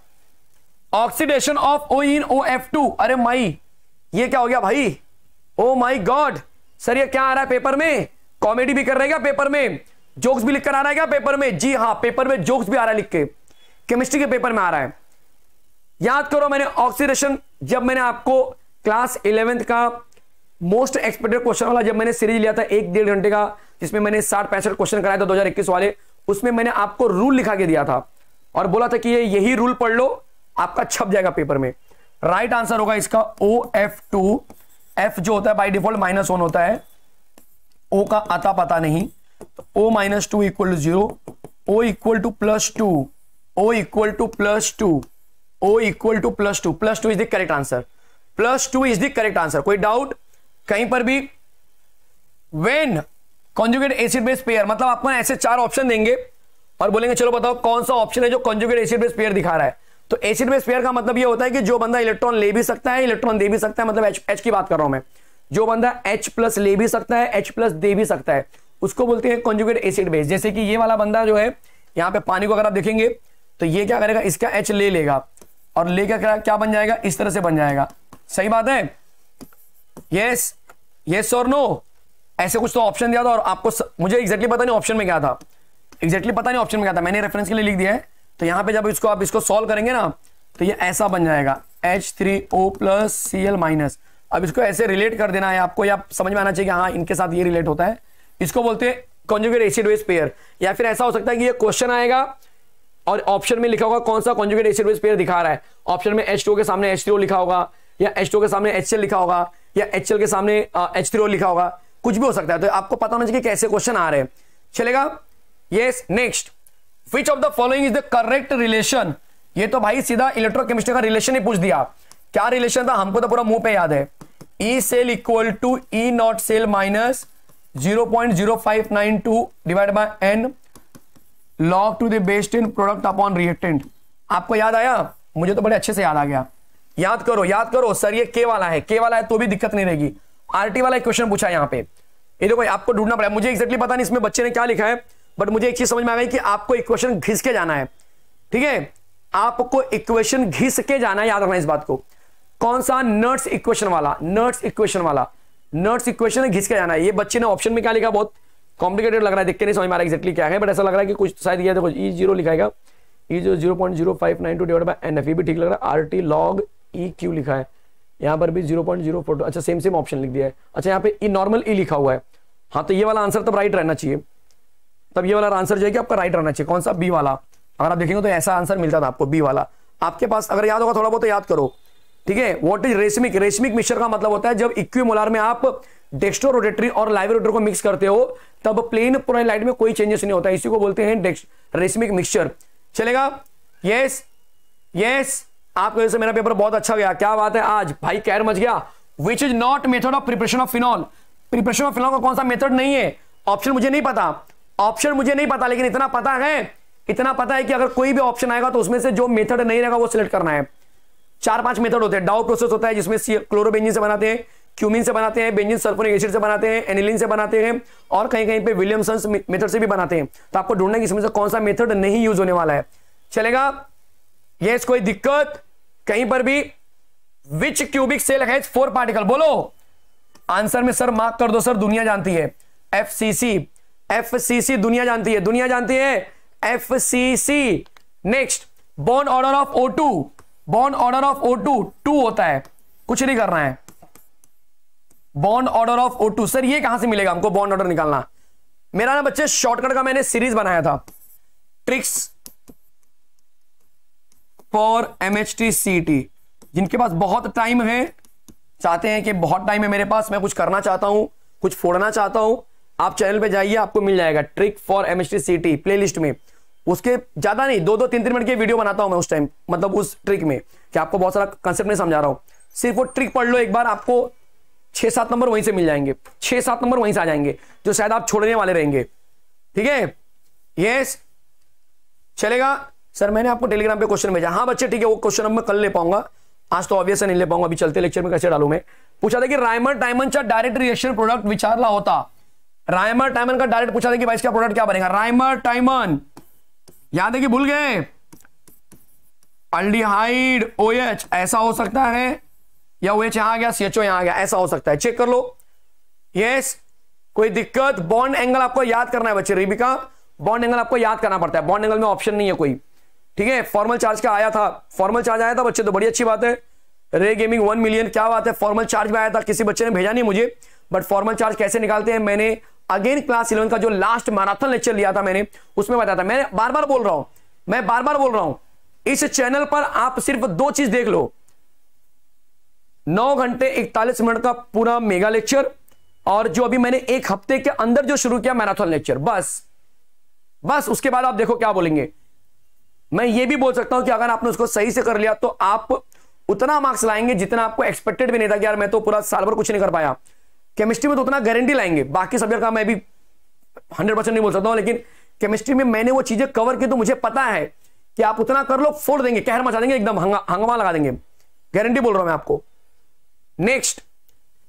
oxidation of O in O F two अरे माई ये क्या हो गया भाई ओ माई गॉड सर ये क्या आ रहा है पेपर में कॉमेडी भी कर रहे क्या पेपर में जोक्स भी लिख कर आ रहा है क्या पेपर में जी हाँ पेपर में जोक्स भी आ रहा है लिख के केमिस्ट्री के पेपर में आ रहा है याद करो मैंने ऑक्सीडेशन जब मैंने आपको क्लास इलेवेंथ का मोस्ट एक्सपेक्टेड क्वेश्चन वाला जब मैंने सीरीज लिया था एक डेढ़ घंटे का जिसमें मैंने साठ पैंसठ क्वेश्चन कराया था इक्कीस वाले उसमें मैंने आपको रूल लिखा के दिया था और बोला था कि ये यही रूल पढ़ लो आपका छप जाएगा पेपर में राइट right आंसर होगा इसका ओ एफ टू एफ जो होता है बाई डिफॉल्ट माइनस वन होता है ओ का आता पता नहीं तो O minus two equal to zero O equal to plus two O equal to plus two O equal to plus two plus two is the correct answer plus two is the correct answer कोई डाउट कहीं पर भी when conjugate acid base pair मतलब आपको ऐसे चार ऑप्शन देंगे और बोलेंगे चलो बताओ कौन सा ऑप्शन है जो कॉन्जुगेट एसिड बेस पेयर दिखा रहा है तो एसिड बेस पेयर का मतलब ये होता है कि जो बंदा इलेक्ट्रॉन ले भी सकता है इलेक्ट्रॉन दे भी सकता है मतलब एच एच की बात कर रहा हूं मैं जो बंदा H प्लस ले भी सकता है H प्लस दे भी सकता है उसको बोलते हैं कॉन्जुगेट एसिड बेस जैसे कि ये वाला बंदा जो है यहाँ पे पानी को अगर आप देखेंगे तो ये क्या करेगा इसका H ले लेगा और लेकर क्या बन जाएगा इस तरह से बन जाएगा सही बात है यस यस और नो ऐसे कुछ तो ऑप्शन दिया था और आपको स... मुझे एग्जैक्टली पता नहीं ऑप्शन में क्या था एग्जैक्टली पता नहीं ऑप्शन में क्या था मैंने रेफरेंस के लिए लिख दिया है तो यहाँ पे जब इसको आप इसको सॉल्व करेंगे ना तो ये ऐसा बन जाएगा H three O plus C L minus अब इसको ऐसे रिलेट कर देना है आपको या समझ में आना चाहिए कि हाँ इनके साथ ये रिलेट होता है इसको बोलते हैं कॉन्जुगेट एसिड वेस्ट पेयर या फिर ऐसा हो सकता है कि ये क्वेश्चन आएगा और ऑप्शन में लिखा होगा कौन सा कॉन्जुगेट एसिड बेस पेयर दिखा रहा है ऑप्शन में एच के सामने एच लिखा होगा या एच के सामने एच लिखा होगा या एच के सामने एच लिखा होगा कुछ भी हो सकता है तो आपको पता होना चाहिए कैसे क्वेश्चन आ रहे हैं चलेगा yes next which of the following is the correct relation ये तो भाई सीधा इलेक्ट्रोकेमिस्ट्री का रिलेशन ही पूछ दिया क्या रिलेशन था हमको तो पूरा मुंह पे याद है E cell equal to E not cell minus zero point zero five nine two divide by N log टू देश बेस्ट इन प्रोडक्ट अपॉन रिएक्टेंट आपको याद आया मुझे तो बड़े अच्छे से याद आ गया याद करो याद करो सर ये के वाला है के वाला है तो भी दिक्कत नहीं रहेगी आरटी वाला एक क्वेश्चन पूछा यहाँ पे ये देखो आपको ढूंढना पड़ा मुझे एक्जेक्टली पता नहीं इसमें बच्चे ने क्या लिखा है बट मुझे एक चीज समझ में आ गई कि आपको इक्वेशन घिस के जाना है ठीक है आपको इक्वेशन घिस के जाना है याद रखना इस बात को कौन सा नर्ट्स इक्वेशन वाला नर्ट्स इक्वेशन वाला नर्ट्स इक्वेशन घिस के जाना है ये बच्चे ने ऑप्शन में क्या लिखा बहुत कॉम्प्लिकेटेड लग रहा है देख के नहीं समझ में आ रहा एक्जैक्टली क्या है बट ऐसा लग रहा है कि कुछ शायद ये देखो ई e जीरो लिखाएगा ई जो zero point zero five nine two divide by N F ये भी ठीक लग रहा है R T log E Q लिखा है यहाँ पर भी zero point zero four two अच्छा सेम सेम ऑप्शन लिख दिया है अच्छा यहाँ पे ई नॉर्मल ई लिखा हुआ है हाँ तो ये वाला आंसर तब राइट रहना चाहिए तब ये वाला आंसर जो है कि आपका राइट रहना चाहिए कौन सा बी वाला अगर आप देखेंगे तो ऐसा आंसर मिलता था आपको बी वाला आपके पास अगर याद होगा थोड़ा बहुत तो याद करो ठीक है what is racemic racemic mixture का मतलब होता है जब इक्वी में आप डेक्स्ट्रो रोटेटरी और लाइव रोटर को मिक्स करते हो तब प्लेन प्रोलाइट में कोई चेंजेस नहीं होता इसी को बोलते हैं रेशमिक मिक्सचर चलेगा यस यस आप वजह से मेरा पेपर बहुत अच्छा गया क्या बात है आज भाई कैर मच गया which is not method of preparation of phenol preparation of phenol का कौन सा मेथड नहीं है ऑप्शन मुझे नहीं पता ऑप्शन मुझे नहीं पता लेकिन इतना पता है इतना पता है कि अगर कोई भी ऑप्शन आएगा तो उसमें से जो मेथड नहीं रहेगा वो सिलेक्ट करना है चार पांच मेथड होते हैं डाउ प्रोसेस होता है जिसमें क्लोरोबेंजिन से बनाते हैं क्यूमिन से बनाते हैं बेंजिन सल्फोनिक एसिड से बनाते हैं एनिलिन से बनाते हैं और कहीं कहीं पे विलियमसन मेथड से भी बनाते हैं तो आपको ढूंढना इसमें से कौन सा मेथड नहीं यूज होने वाला है चलेगा ये कोई दिक्कत कहीं पर भी which cubic cell has four particle बोलो आंसर में सर मार्क कर दो सर दुनिया जानती है F C C F C सी दुनिया जानती है दुनिया जानती है F C C next bond order of O two bond order of O two two होता है कुछ नहीं करना है bond order of O two sir ये कहां से मिलेगा हमको बॉन्ड ऑर्डर निकालना मेरा ना बच्चे शॉर्टकट का मैंने सीरीज बनाया था tricks for M H T C T जिनके पास बहुत टाइम है चाहते हैं कि बहुत टाइम है मेरे पास मैं कुछ करना चाहता हूं कुछ फोड़ना चाहता हूं आप चैनल पे जाइए आपको मिल जाएगा trick for M H C T playlist में उसके ज़्यादा नहीं दो दो तीन तीन मिनट की वीडियो बनाता हूं मैं उस टाइम मतलब उस ट्रिक में कि आपको बहुत सारा कंसेप्ट नहीं समझा रहा हूं सिर्फ वो ट्रिक पढ़ लो एक बार आपको छह सात नंबर वहीं से मिल जाएंगे छह सात नंबर वहीं से आ जाएंगे जो शायद आप छोड़ने वाले रहेंगे ठीक है यस चलेगा सर मैंने आपको टेलीग्राम पे क्वेश्चन भेजा हाँ बच्चे ठीक है वो क्वेश्चन अब मैं कल ले पाऊंगा आज तो ऑब्वियस नहीं ले पाऊंगा अभी चलते लेक्चर में कैसे डालू मैं पूछा था कि रायमन टाइमन का डायरेक्ट रिएक्शन प्रोडक्ट विचारला होता रायमर टाइमन का डायरेक्ट पूछा था कि भाई इसका प्रोडक्ट क्या बनेगा रायमर टाइमन याद है कि भूल गए अल्डिहाइड ओएच ऐसा हो सकता है या ओएच यहां आ गया सीएचओ यहां आ गया ऐसा हो सकता है चेक कर लो यस कोई दिक्कत बॉन्ड एंगल आपको याद करना है बच्चे रिबिका बॉन्ड एंगल आपको याद करना पड़ता है बॉन्ड एंगल में ऑप्शन नहीं है कोई ठीक है फॉर्मल चार्ज का आया था फॉर्मल चार्ज आया था बच्चे तो बड़ी अच्छी बात है रे गेमिंग वन मिलियन क्या बात है फॉर्मल चार्ज में आया था किसी बच्चे ने भेजा नहीं मुझे बट फॉर्मल चार्ज कैसे निकालते हैं मैंने अगेन क्लास इलेवन का जो लास्ट मैराथन लेक्चर लिया था मैंने उसमें बताया था मैं बार बार बोल रहा हूं मैं बार बार बोल रहा हूं इस चैनल पर आप सिर्फ दो चीज देख लो नौ घंटे इकतालीस मिनट का पूरा मेगा लेक्चर और जो अभी मैंने एक हफ्ते के अंदर जो शुरू किया मैराथन लेक्चर बस बस उसके बाद आप देखो क्या बोलेंगे मैं ये भी बोल सकता हूं कि अगर आपने उसको सही से कर लिया तो आप उतना मार्क्स लाएंगे जितना आपको एक्सपेक्टेड भी नहीं था कि यार मैं तो पूरा साल भर कुछ नहीं कर पाया केमिस्ट्री में तो उतना गारंटी लाएंगे बाकी सब्जेक्ट का मैं भी हंड्रेड परसेंट नहीं बोल सकता हूँ लेकिन केमिस्ट्री में मैंने वो चीजें कवर की तो मुझे पता है कि आप उतना कर लो फोड़ देंगे कहर मचा देंगे एकदम हंगामा लगा देंगे गारंटी बोल रहा हूं मैं आपको next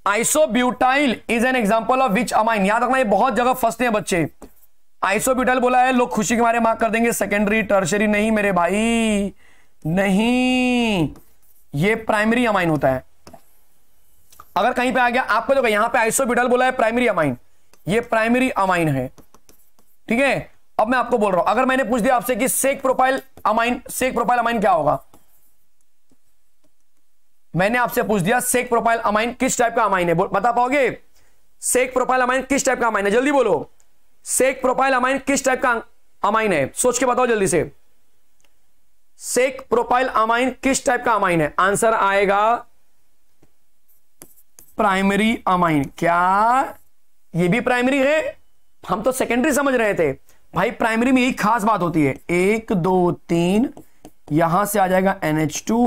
isobutyl is an example of which amine याद रखना ये बहुत जगह फंसते हैं बच्चे आइसोब्यूटाइल बोला है लोग खुशी के मारे मार्क कर देंगे सेकेंडरी टर्शरी नहीं मेरे भाई नहीं ये प्राइमरी अमाइन होता है अगर कहीं पे आ गया आपको देखो यहां पे आइसोबिडल बोला है प्राइमरी अमाइन ये प्राइमरी अमाइन है ठीक है अब मैं आपको बोल रहा हूं अगर मैंने पूछ दिया आपसे कि sec propyl amine sec propyl amine क्या होगा मैंने आपसे पूछ दिया सेक प्रोफाइल अमाइन किस टाइप का अमाइन है बता पाओगे सेक प्रोफाइल अमाइन किस टाइप का अमाइन है जल्दी बोलो सेक प्रोफाइल अमाइन किस टाइप का अमाइन है सोच के बताओ जल्दी से सेक प्रोफाइल अमाइन किस टाइप का अमाइन है आंसर आएगा प्राइमरी अमाइन क्या ये भी प्राइमरी है हम तो सेकेंडरी समझ रहे थे भाई प्राइमरी में एक खास बात होती है एक दो तीन यहां से आ जाएगा टू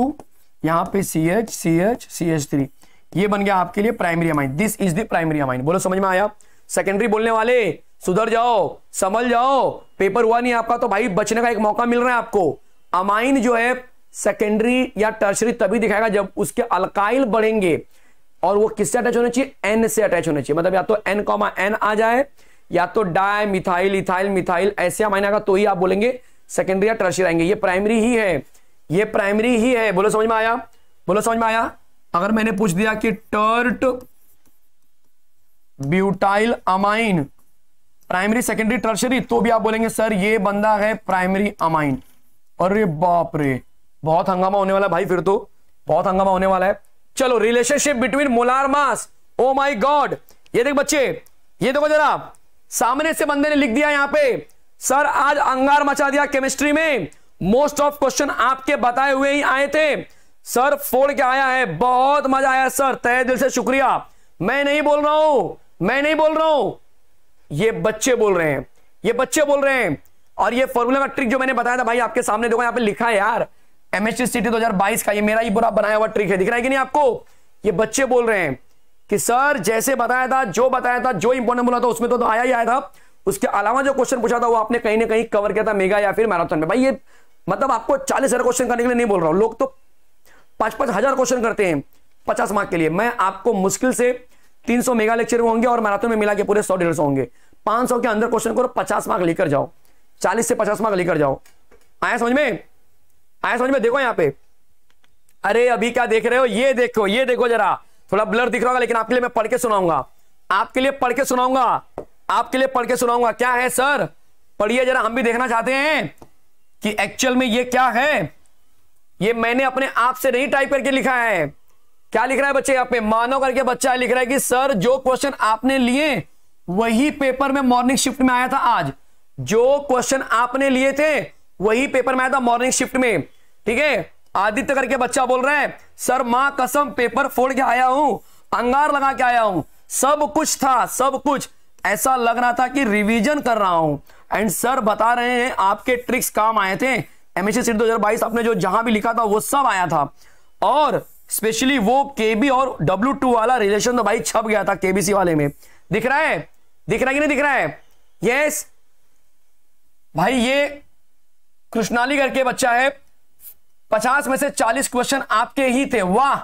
यहां पे सी एच थ्री ये बन गया आपके लिए primary amine this is the primary amine बोलो समझ में आया सेकेंडरी बोलने वाले सुधर जाओ समझ जाओ पेपर हुआ नहीं आपका तो भाई बचने का एक मौका मिल रहा है आपको अमाइन जो है सेकेंडरी या टर्शरी तभी दिखाएगा जब उसके अलकाइल बढ़ेंगे और वो किससे अटैच होना चाहिए एन से अटैच होना चाहिए मतलब या तो एन कॉमा एन आ जाए या तो डाय मिथाइल इथाइल मिथाइल ऐसे हम का तो ही आप बोलेंगे सेकेंडरी या टर्शरी आएंगे ये प्राइमरी ही है ये प्राइमरी ही है बोलो समझ में आया बोलो समझ में आया अगर मैंने पूछ दिया कि tert butyl amine primary secondary tertiary तो भी आप बोलेंगे सर ये बंदा है प्राइमरी अमाइन अरे बाप रे बहुत हंगामा होने वाला भाई फिर तो बहुत हंगामा होने वाला है चलो relationship between molar mass oh my God ये देख बच्चे ये देखो जरा सामने से बंदे ने लिख दिया यहां पे सर आज अंगार मचा दिया केमिस्ट्री में मोस्ट ऑफ क्वेश्चन आपके बताए हुए ही आए थे सर फोड़ के आया है बहुत मजा आया सर तय दिल से शुक्रिया मैं नहीं बोल रहा हूं मैं नहीं बोल रहा हूं ये बच्चे बोल रहे हैं ये बच्चे बोल रहे हैं और ये फॉर्मूला का ट्रिक जो मैंने बताया था भाई आपके सामने देखो यहां पे लिखा है यार एमएसटी सिटी 2022 का ये मेरा ही बुरा बनाया हुआ ट्रिक है दिख रहा है कि नहीं आपको ये बच्चे बोल रहे हैं कि सर जैसे बताया था जो बताया था जो इंपोर्टेंट बोला था उसमें तो, तो आया ही आया था उसके अलावा जो क्वेश्चन पूछा था वो आपने कहीं ना कहीं कवर किया था मेगा या फिर मैराथन में भाई ये मतलब आपको चालीस हजार क्वेश्चन करने के लिए नहीं बोल रहा हूं लोग तो पांच पांच हजार क्वेश्चन करते हैं पचास मार्क के लिए मैं आपको मुश्किल से तीन मेगा लेक्चर होंगे और मैराथन में मिला के पूरे सौ डेढ़ होंगे पांच के अंदर क्वेश्चन करो पचास मार्क लेकर जाओ चालीस से पचास मार्क लेकर जाओ आया समझ में आया समझ में देखो यहाँ पे अरे अभी क्या देख रहे हो ये देखो ये देखो जरा थोड़ा ब्लर दिख रहा होगा लेकिन आपके लिए मैं पढ़ के सुनाऊंगा आपके लिए पढ़ के सुनाऊंगा आपके लिए पढ़ के सुनाऊंगा क्या है सर पढ़िए जरा हम भी देखना चाहते हैं कि एक्चुअल में ये क्या है ये मैंने अपने आप से नहीं टाइप करके लिखा है क्या लिख रहा है बच्चे यहाँ पे मानो करके बच्चा लिख रहा है कि सर जो क्वेश्चन आपने लिए वही पेपर में मॉर्निंग शिफ्ट में आया था आज जो क्वेश्चन आपने लिए थे वही पेपर में आया था मॉर्निंग शिफ्ट में ठीक है आदित्य करके बच्चा बोल रहे हैं सर माँ कसम पेपर फोड़ के आया हूं अंगार लगा के आया हूं सब कुछ था सब कुछ ऐसा लग रहा था कि रिवीजन कर रहा हूं एंड सर बता रहे हैं आपके ट्रिक्स काम आए थे एमएससी हजार बाईस आपने जो जहां भी लिखा था वो सब आया था और स्पेशली वो केबी और डब्ल्यू टू वाला रिलेशन तो भाई छप गया था केबीसी वाले में दिख रहा है दिख रहा है कि नहीं दिख रहा है यस भाई ये कृष्णाली करके बच्चा है पचास में से चालीस क्वेश्चन आपके ही थे वाह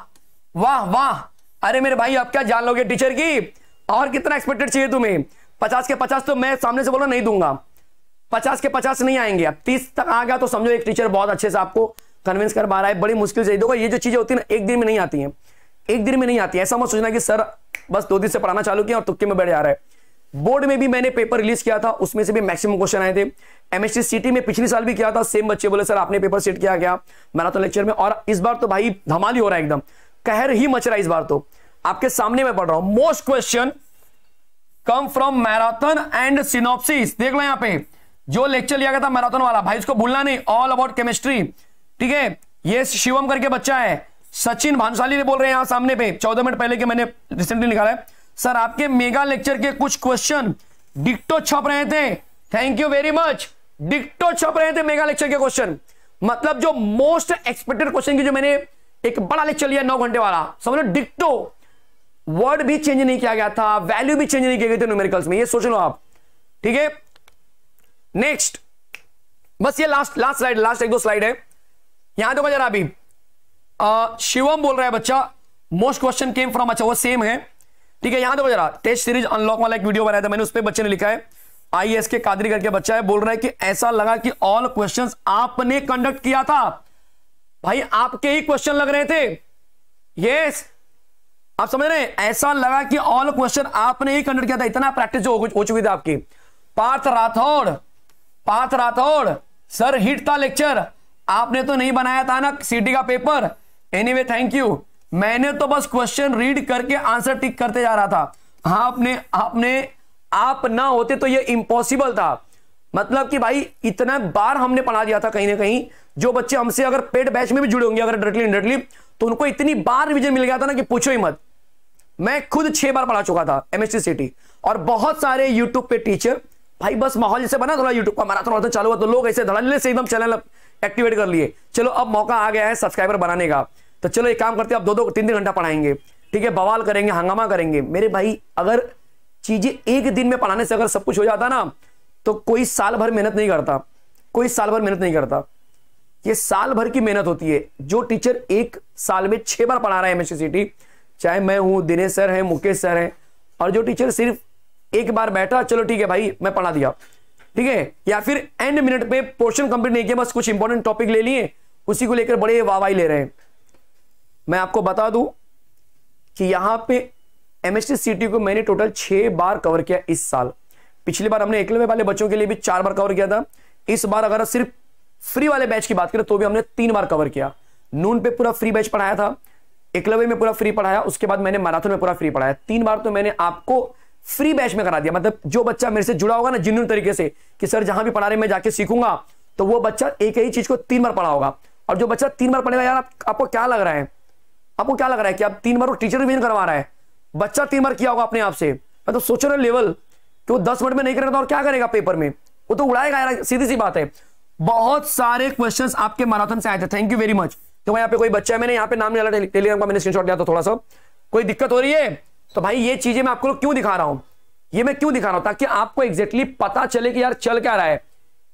वाह वाह अरे मेरे भाई आप क्या जान लोगे टीचर की और कितना एक्सपेक्टेड चाहिए तुम्हें पचास के पचास तो मैं सामने से बोला नहीं दूंगा पचास के पचास नहीं आएंगे अब तीस तक आ गया तो समझो एक टीचर बहुत अच्छे से आपको कन्विंस कर पा रहा है बड़ी मुश्किल से देखो ये जो चीजें होती है ना एक दिन में नहीं आती है एक दिन में नहीं आती ऐसा मत सोचना कि सर बस दो दिन से पढ़ाना चालू किया और तुक्के में बैठ जा रहा है बोर्ड में भी मैंने पेपर रिलीज किया था उसमें से भी मैक्सिमम क्वेश्चन आए थे एमएससी सिटी में पिछले साल भी किया था सेम बच्चे बोले सर आपने पेपर सेट किया गया मैराथन तो लेक्चर में और इस बार तो भाई धमाल ही हो रहा है एकदम कहर ही मच रहा है इस बार तो आपके सामने मैं पढ़ रहा हूं most question come from marathon and synopsis देख लो यहां पर जो लेक्चर लिया गया था मैराथन वाला भाई इसको भूलना नहीं ऑल अबाउट केमिस्ट्री ठीक है ये शिवम करके बच्चा है सचिन भानुशाली ने बोल रहे हैं यहां सामने पे चौदह मिनट पहले के मैंने रिसेंटली निकाला है सर आपके मेगा लेक्चर के कुछ क्वेश्चन डिक्टो छप रहे थे थैंक यू वेरी मच डिक्टो छप रहे थे मेगा लेक्चर के क्वेश्चन मतलब जो मोस्ट एक्सपेक्टेड क्वेश्चन की जो मैंने एक बड़ा लेक्चर लिया नौ घंटे वाला समझ लो डिक्टो वर्ड भी चेंज नहीं किया गया था वैल्यू भी चेंज नहीं किए गए थे न्यूमेरिकल्स में ये सोच लो आप ठीक है नेक्स्ट बस ये लास्ट लास्ट स्लाइड लास्ट एक दो स्लाइड है यहां देखो जरा अभी शिवम बोल रहा है बच्चा मोस्ट क्वेश्चन केम फ्रॉम अच्छा वो सेम है ठीक है यहां देखो जरा टेस्ट सीरीज अनलॉक वाला एक वीडियो बनाया था मैंने उस पर बच्चे ने लिखा है आई एस के कादरी करके बच्चा है बोल रहा है कि ऐसा लगा कि ऑल क्वेश्चन आपने कंडक्ट किया था भाई आपके ही क्वेश्चन लग रहे थे यस आप समझ रहे हैं ऐसा लगा कि ऑल क्वेश्चन आपने ही कंडक्ट किया था इतना प्रैक्टिस हो चुकी थी आपकी पार्थ राठौड़ पार्थ राठौड़ सर हिट था लेक्चर आपने तो नहीं बनाया था ना सीटी का पेपर एनीवे थैंक यू मैंने तो बस क्वेश्चन रीड करके आंसर टिक करते जा रहा था हाँ आपने आपने आप ना होते तो ये इम्पॉसिबल था मतलब कि भाई इतना बार हमने पढ़ा दिया था कहीं ना कहीं जो बच्चे हमसे अगर पेड बैच में भी जुड़े होंगे अगर डायरेक्टली इंडरेक्टली तो उनको इतनी बार रिविजन मिल गया था ना कि पूछो ही मत मैं खुद छह बार पढ़ा चुका था एमएससी सिटी और बहुत सारे यूट्यूब पे टीचर भाई बस माहौल जैसे बना थोड़ा यूट्यूब का मारा थोड़ा चालू हुआ तो लोग ऐसे धड़ल्ले से एकदम चैनल एक्टिवेट कर लिए चलो अब मौका आ गया है सब्सक्राइबर बनाने का तो चलो एक काम करते हैं आप दो दो तीन तीन घंटा पढ़ाएंगे ठीक है बवाल करेंगे हंगामा करेंगे मेरे भाई अगर चीजें एक दिन में पढ़ाने से अगर सब कुछ हो जाता ना तो कोई साल भर मेहनत नहीं करता कोई साल भर मेहनत नहीं करता ये साल भर की मेहनत होती है जो टीचर एक साल में छह बार पढ़ा रहा है सिटी चाहे मैं हूं दिनेश सर है मुकेश सर है और जो टीचर सिर्फ एक बार बैठा चलो ठीक है भाई मैं पढ़ा दिया ठीक है या फिर एंड मिनट पे पोर्शन कंप्लीट नहीं किया बस कुछ इंपॉर्टेंट टॉपिक ले लिए उसी को लेकर बड़े वाहवाही ले रहे हैं मैं आपको बता दूं कि यहां पे एमएसटी सीटी को मैंने टोटल छह बार कवर किया इस साल पिछली बार हमने एकलवे वाले बच्चों के लिए भी चार बार कवर किया था इस बार अगर सिर्फ फ्री वाले बैच की बात करें तो भी हमने तीन बार कवर किया नून पे पूरा फ्री बैच पढ़ाया था एकलवे में पूरा फ्री पढ़ाया उसके बाद मैंने मैराथन में पूरा फ्री पढ़ाया तीन बार तो मैंने आपको फ्री बैच में करा दिया मतलब जो बच्चा मेरे से जुड़ा होगा ना जिन तरीके से कि सर जहां भी पढ़ा रहे मैं जाके सीखूंगा तो वो बच्चा एक ही चीज को तीन बार पढ़ा होगा और जो बच्चा तीन बार पढ़ेगा यार आपको क्या लग रहा है आपको क्या लग रहा है कि आप तीन बार टीचर भी करवा रहा है बच्चा तीन बार किया होगा अपने आप से तो सोच रहा लेवल कि वो दस मिनट में नहीं करेगा तो और क्या करेगा पेपर में वो तो उड़ाएगा यार सीधी सी बात है बहुत सारे क्वेश्चन आपके मैराथन से आए थे थैंक यू वेरी मच तो यहाँ पे कोई बच्चा है मैंने यहाँ पे नाम नहीं डाला टेलीग्राम का मैंने स्क्रीनशॉट लिया था थोड़ा सा कोई दिक्कत हो रही है तो भाई ये चीजें मैं आपको क्यों दिखा रहा हूं ये मैं क्यों दिखा रहा हूं ताकि आपको एक्जेक्टली पता चले कि यार चल क्या रहा है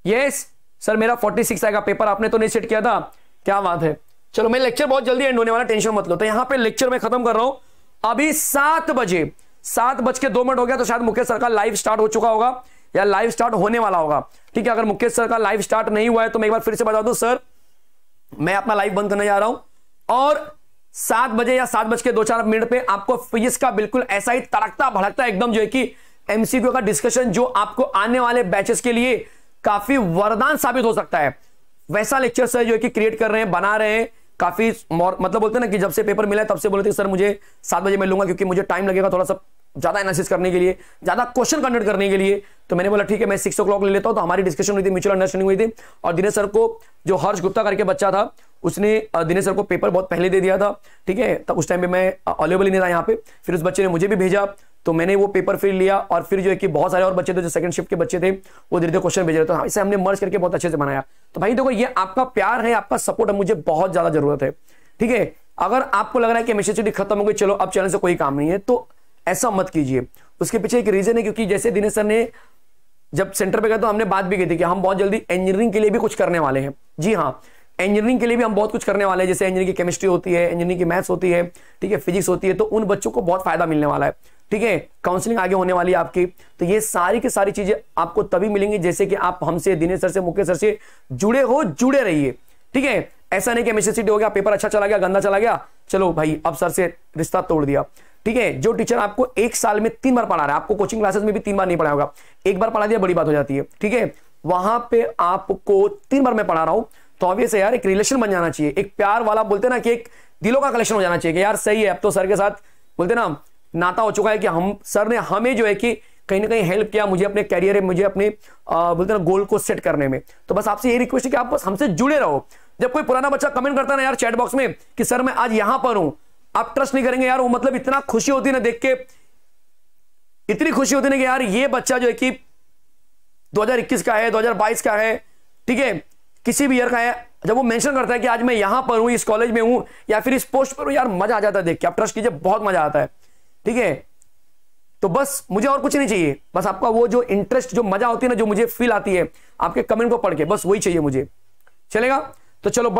यस सर मेरा 46 आएगा पेपर आपने तो नहीं सेट किया था क्या बात है चलो मैं लेक्चर बहुत जल्दी एंड होने वाला टेंशन मत लो तो यहां पे लेक्चर में खत्म कर रहा हूं अभी सात बजे सात बज के दो मिनट हो गया तो शायद मुकेश सर का लाइव स्टार्ट हो चुका होगा या लाइव स्टार्ट होने वाला होगा ठीक है अगर मुकेश सर का लाइव स्टार्ट नहीं हुआ है तो मैं एक बार फिर से बता दू सर मैं अपना लाइव बंद करने जा रहा हूं और सात बजे या सात बज के दो चार मिनट पे आपको फिजिक्स का बिल्कुल ऐसा ही तड़कता भड़कता एकदम जो है कि एमसीक्यू का डिस्कशन जो आपको आने वाले बैचेस के लिए काफी वरदान साबित हो सकता है वैसा लेक्चर सर जो है कि क्रिएट कर रहे हैं बना रहे हैं काफ़ी मतलब बोलते ना कि जब से पेपर मिला है तब से बोले थे सर मुझे सात बजे मैं लूंगा क्योंकि मुझे टाइम लगेगा थोड़ा सा ज़्यादा एनालिसिस करने के लिए ज़्यादा क्वेश्चन कंडक्ट करने के लिए तो मैंने बोला ठीक है मैं सिक्स ओ क्लॉक ले लेता हूँ तो हमारी डिस्कशन हुई थी म्यूचुअल अंडरस्टैंडिंग हुई थी और दिनेश सर को जो हर्ष गुप्ता करके बच्चा था उसने दिनेश सर को पेपर बहुत पहले दे दिया था ठीक है तब तो उस टाइम पे मैं अवेलेबल ही नहीं था यहाँ पे फिर उस बच्चे ने मुझे भी भेजा तो मैंने वो पेपर फिर लिया और फिर जो है कि बहुत सारे और बच्चे थे जो सेकंड शिफ्ट के बच्चे थे वो धीरे धीरे क्वेश्चन भेज रहे थे तो हाँ, इसे हमने मर्ज करके बहुत अच्छे से बनाया तो भाई देखो ये आपका प्यार है आपका सपोर्ट है मुझे बहुत ज्यादा जरूरत है ठीक है अगर आपको लग रहा है कि एमएससी खत्म हो गई चलो अब चैनल से कोई काम नहीं है तो ऐसा मत कीजिए उसके पीछे एक रीजन है क्योंकि जैसे दिनेश सर ने जब सेंटर पे गए तो हमने बात भी की थी कि हम बहुत जल्दी इंजीनियरिंग के लिए भी कुछ करने वाले हैं जी हाँ इंजीनियरिंग के लिए भी हम बहुत कुछ करने वाले हैं जैसे इंजीनियरिंग की केमिस्ट्री होती है इंजीनियरिंग की मैथ्स होती है ठीक है फिजिक्स होती है तो उन बच्चों को बहुत फायदा मिलने वाला है ठीक है काउंसलिंग आगे होने वाली है आपकी तो ये सारी की सारी चीजें आपको तभी मिलेंगी जैसे कि आप हमसे दिनेश सर से मुकेश सर से जुड़े हो जुड़े रहिए ठीक है ऐसा नहीं कि एमएससीटी हो गया पेपर अच्छा चला गया गंदा चला गया चलो भाई अब सर से रिश्ता तोड़ दिया ठीक है जो टीचर आपको एक साल में तीन बार पढ़ा रहा है आपको कोचिंग क्लासेस में भी तीन बार नहीं पढ़ा होगा एक बार पढ़ा दिया बड़ी बात हो जाती है ठीक है वहां पे आपको तीन बार मैं पढ़ा रहा हूं तो ऑब्वियस है यार एक रिलेशन बन जाना चाहिए एक प्यार वाला बोलते ना कि एक दिलों का कलेक्शन हो जाना चाहिए कि यार सही है अब तो सर के साथ बोलते ना नाता हो चुका है कि हम सर ने हमें जो है कि कहीं ना कहीं हेल्प किया मुझे अपने कैरियर में मुझे अपने बोलते ना गोल को सेट करने में तो बस आपसे ये रिक्वेस्ट है कि आप बस हमसे जुड़े रहो जब कोई पुराना बच्चा कमेंट करता ना यार चैट बॉक्स में कि सर मैं आज यहां पर हूं आप ट्रस्ट नहीं करेंगे यार वो मतलब इतना खुशी होती ना देख के इतनी खुशी होती ना कि यार ये बच्चा जो है कि 2021 का है 2022 का है ठीक है किसी भी ईयर का है जब वो मेंशन करता है कि आज मैं यहां पर हूं इस कॉलेज में हूं या फिर इस पोस्ट पर हूं यार मजा आ जाता है देख के आप ट्रस्ट कीजिए बहुत मजा आता है ठीक है तो बस मुझे और कुछ नहीं चाहिए बस आपका वो जो इंटरेस्ट जो मजा होती है ना जो मुझे फील आती है आपके कमेंट को पढ़ के बस वही चाहिए मुझे चलेगा तो चलो